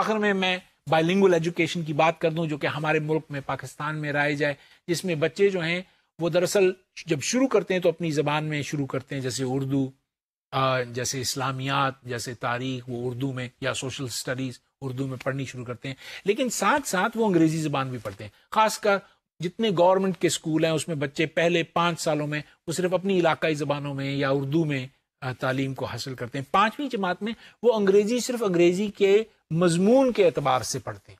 आखिर में मैं बाईलिंग एजुकेशन की बात कर दूँ जो कि हमारे मुल्क में पाकिस्तान में राय जाए जिसमें बच्चे जो हैं वो दरअसल जब शुरू करते हैं तो अपनी ज़बान में शुरू करते हैं जैसे उर्दू जैसे इस्लामियात जैसे तारीख वो उर्दू में या सोशल स्टडीज़ उर्दू में पढ़नी शुरू करते हैं लेकिन साथ साथ वो अंग्रेज़ी ज़बान भी पढ़ते हैं ख़ासकर जितने गवर्नमेंट के स्कूल हैं उसमें बच्चे पहले पाँच सालों में वो सिर्फ अपनी इलाकाई ज़बानों में या उर्दू में तालीम को हासिल करते हैं पाँचवीं जमात में वो अंग्रेज़ी सिर्फ अंग्रेज़ी के मजमून के अतबार से पढ़ते हैं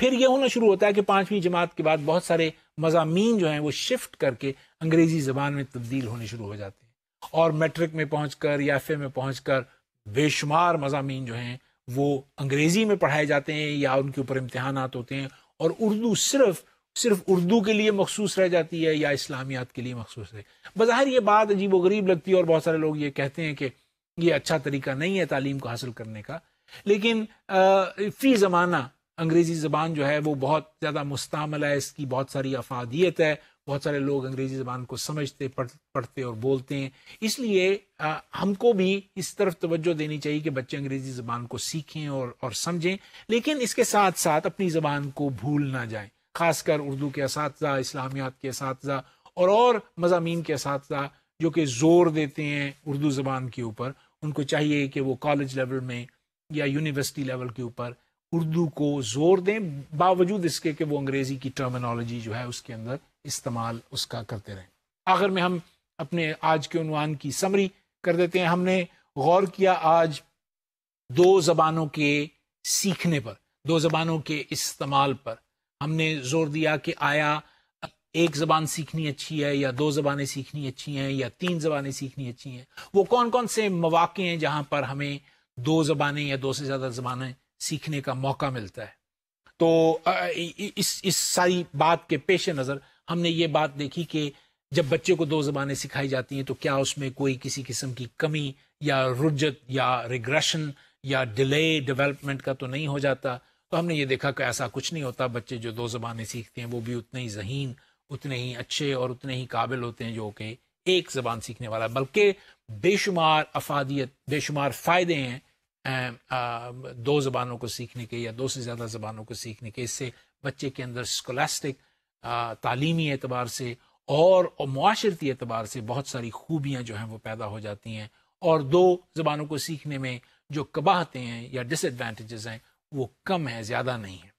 फिर यह होना शुरू होता है कि पाँचवीं जमात के बाद बहुत सारे मजामी जो हैं वो शिफ्ट करके अंग्रेज़ी ज़बान में तब्दील होने शुरू हो जाते हैं और मैट्रिक में पहुंचकर या एफ में पहुंचकर बेशुमार मजामी जो हैं वो अंग्रेज़ी में पढ़ाए जाते हैं या उनके ऊपर इम्तहान होते हैं और उर्दू सिर्फ सिर्फ उर्दू के लिए मखसूस रह जाती है या इस्लामियात के लिए मखसूस है बज़ाहिर ये बात अजीब वरीब लगती है और बहुत सारे लोग ये कहते हैं कि ये अच्छा तरीका नहीं है तालीम को हासिल करने का लेकिन फ़ी ज़माना अंग्रेज़ी ज़बान जो है वो बहुत ज़्यादा मुस्तमल है इसकी बहुत सारी अफादियत है बहुत सारे लोग अंग्रेजी ज़बान को समझते पढ़, पढ़ते और बोलते हैं इसलिए हमको भी इस तरफ तवज्जो देनी चाहिए कि बच्चे अंग्रेजी ज़बान को सीखें और और समझें लेकिन इसके साथ साथ अपनी ज़बान को भूल ना जाए खासकर उर्दू के इस इस्लामियात के इस और और मजामी के इस जो कि ज़ोर देते हैं उर्दू ज़बान के ऊपर उनको चाहिए कि वो कॉलेज लेवल में या यूनिवर्सिटी लेवल के ऊपर उर्दू को ज़ोर दें बावजूद इसके कि वो अंग्रेज़ी की टर्मिनोलॉजी जो है उसके अंदर इस्तेमाल उसका करते रहें आखिर में हम अपने आज के उनवान की समरी कर देते हैं हमने गौर किया आज दो ज़बानों के सीखने पर दो ज़बानों के इस्तेमाल पर हमने जोर दिया कि आया एक ज़बान सीखनी अच्छी है या दो ज़बानें सीखनी अच्छी हैं या तीन ज़बानें सीखनी अच्छी हैं वो कौन कौन से मौाक़े हैं जहाँ पर हमें दो ज़बानें या दो से ज़्यादा ज़बानें सीखने का मौका मिलता है तो इस इस सारी बात के पेश नज़र हमने ये बात देखी कि जब बच्चे को दो ज़बानें सिखाई जाती हैं तो क्या उसमें कोई किसी किस्म की कमी या रुजत या रिग्रेशन या डिले डेवलपमेंट का तो नहीं हो जाता तो हमने ये देखा कि ऐसा कुछ नहीं होता बच्चे जो दो ज़बानें सीखते हैं वो भी उतने ही जहीन उतने ही अच्छे और उतने ही काबिल होते हैं जो कि एक ज़बान सीखने वाला बल्कि बेशुमार अफादियत बेशुमार फ़ायदे हैं दो ज़बानों को सीखने के या दो से ज़्यादा ज़बानों को सीखने के इससे बच्चे के अंदर स्कोलास्टिक तालीमी एतबार से और, माशरती एतबार से बहुत सारी खूबियाँ जो हैं वो पैदा हो जाती हैं और दो ज़बानों को सीखने में जो कबाहतें हैं या डिसएडवांटेजेस हैं वो कम हैं ज़्यादा नहीं हैं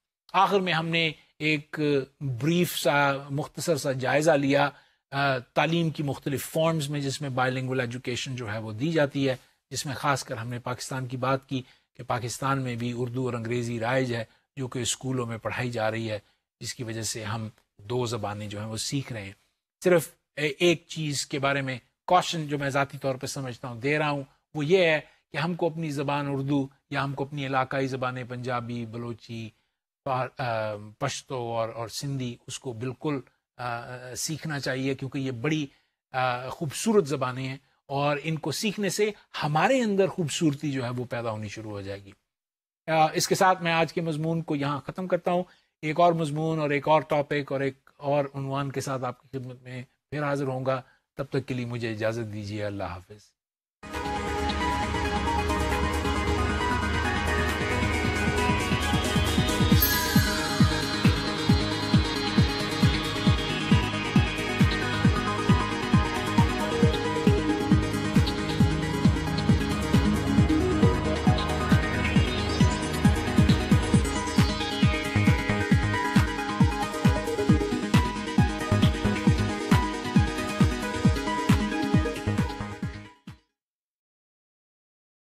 आखिर में हमने एक ब्रीफ सा मुख्तसर सा जायज़ा लिया तालीम की मुख्तलिफ फॉर्म्स में जिसमें बायलिंगल एजुकेशन जो है वो दी जाती है जिसमें ख़ास कर हमने पाकिस्तान की बात की कि पाकिस्तान में भी उर्दू और अंग्रेज़ी राइज है जो कि स्कूलों में पढ़ाई जा रही है जिसकी वजह से हम दो ज़बानें जो हैं वो सीख रहे हैं सिर्फ एक चीज़ के बारे में कॉशन जो मैं ज़ाती तौर पर समझता हूँ दे रहा हूँ वो ये है कि हमको अपनी ज़बान उर्दू या हमको अपनी इलाकाई ज़बानें पंजाबी बलोची पश्तो और और सिंधी उसको बिल्कुल आ, सीखना चाहिए क्योंकि ये बड़ी खूबसूरत ज़बानें हैं और इनको सीखने से हमारे अंदर खूबसूरती जो है वो पैदा होनी शुरू हो जाएगी आ, इसके साथ मैं आज के मजमून को यहाँ ख़त्म करता हूँ एक और मजमून और एक और टॉपिक और एक और उनवान के साथ आपकी खिदमत में फिर हाजिर होंगे तब तक के लिए मुझे इजाज़त दीजिए अल्लाह हाफिज़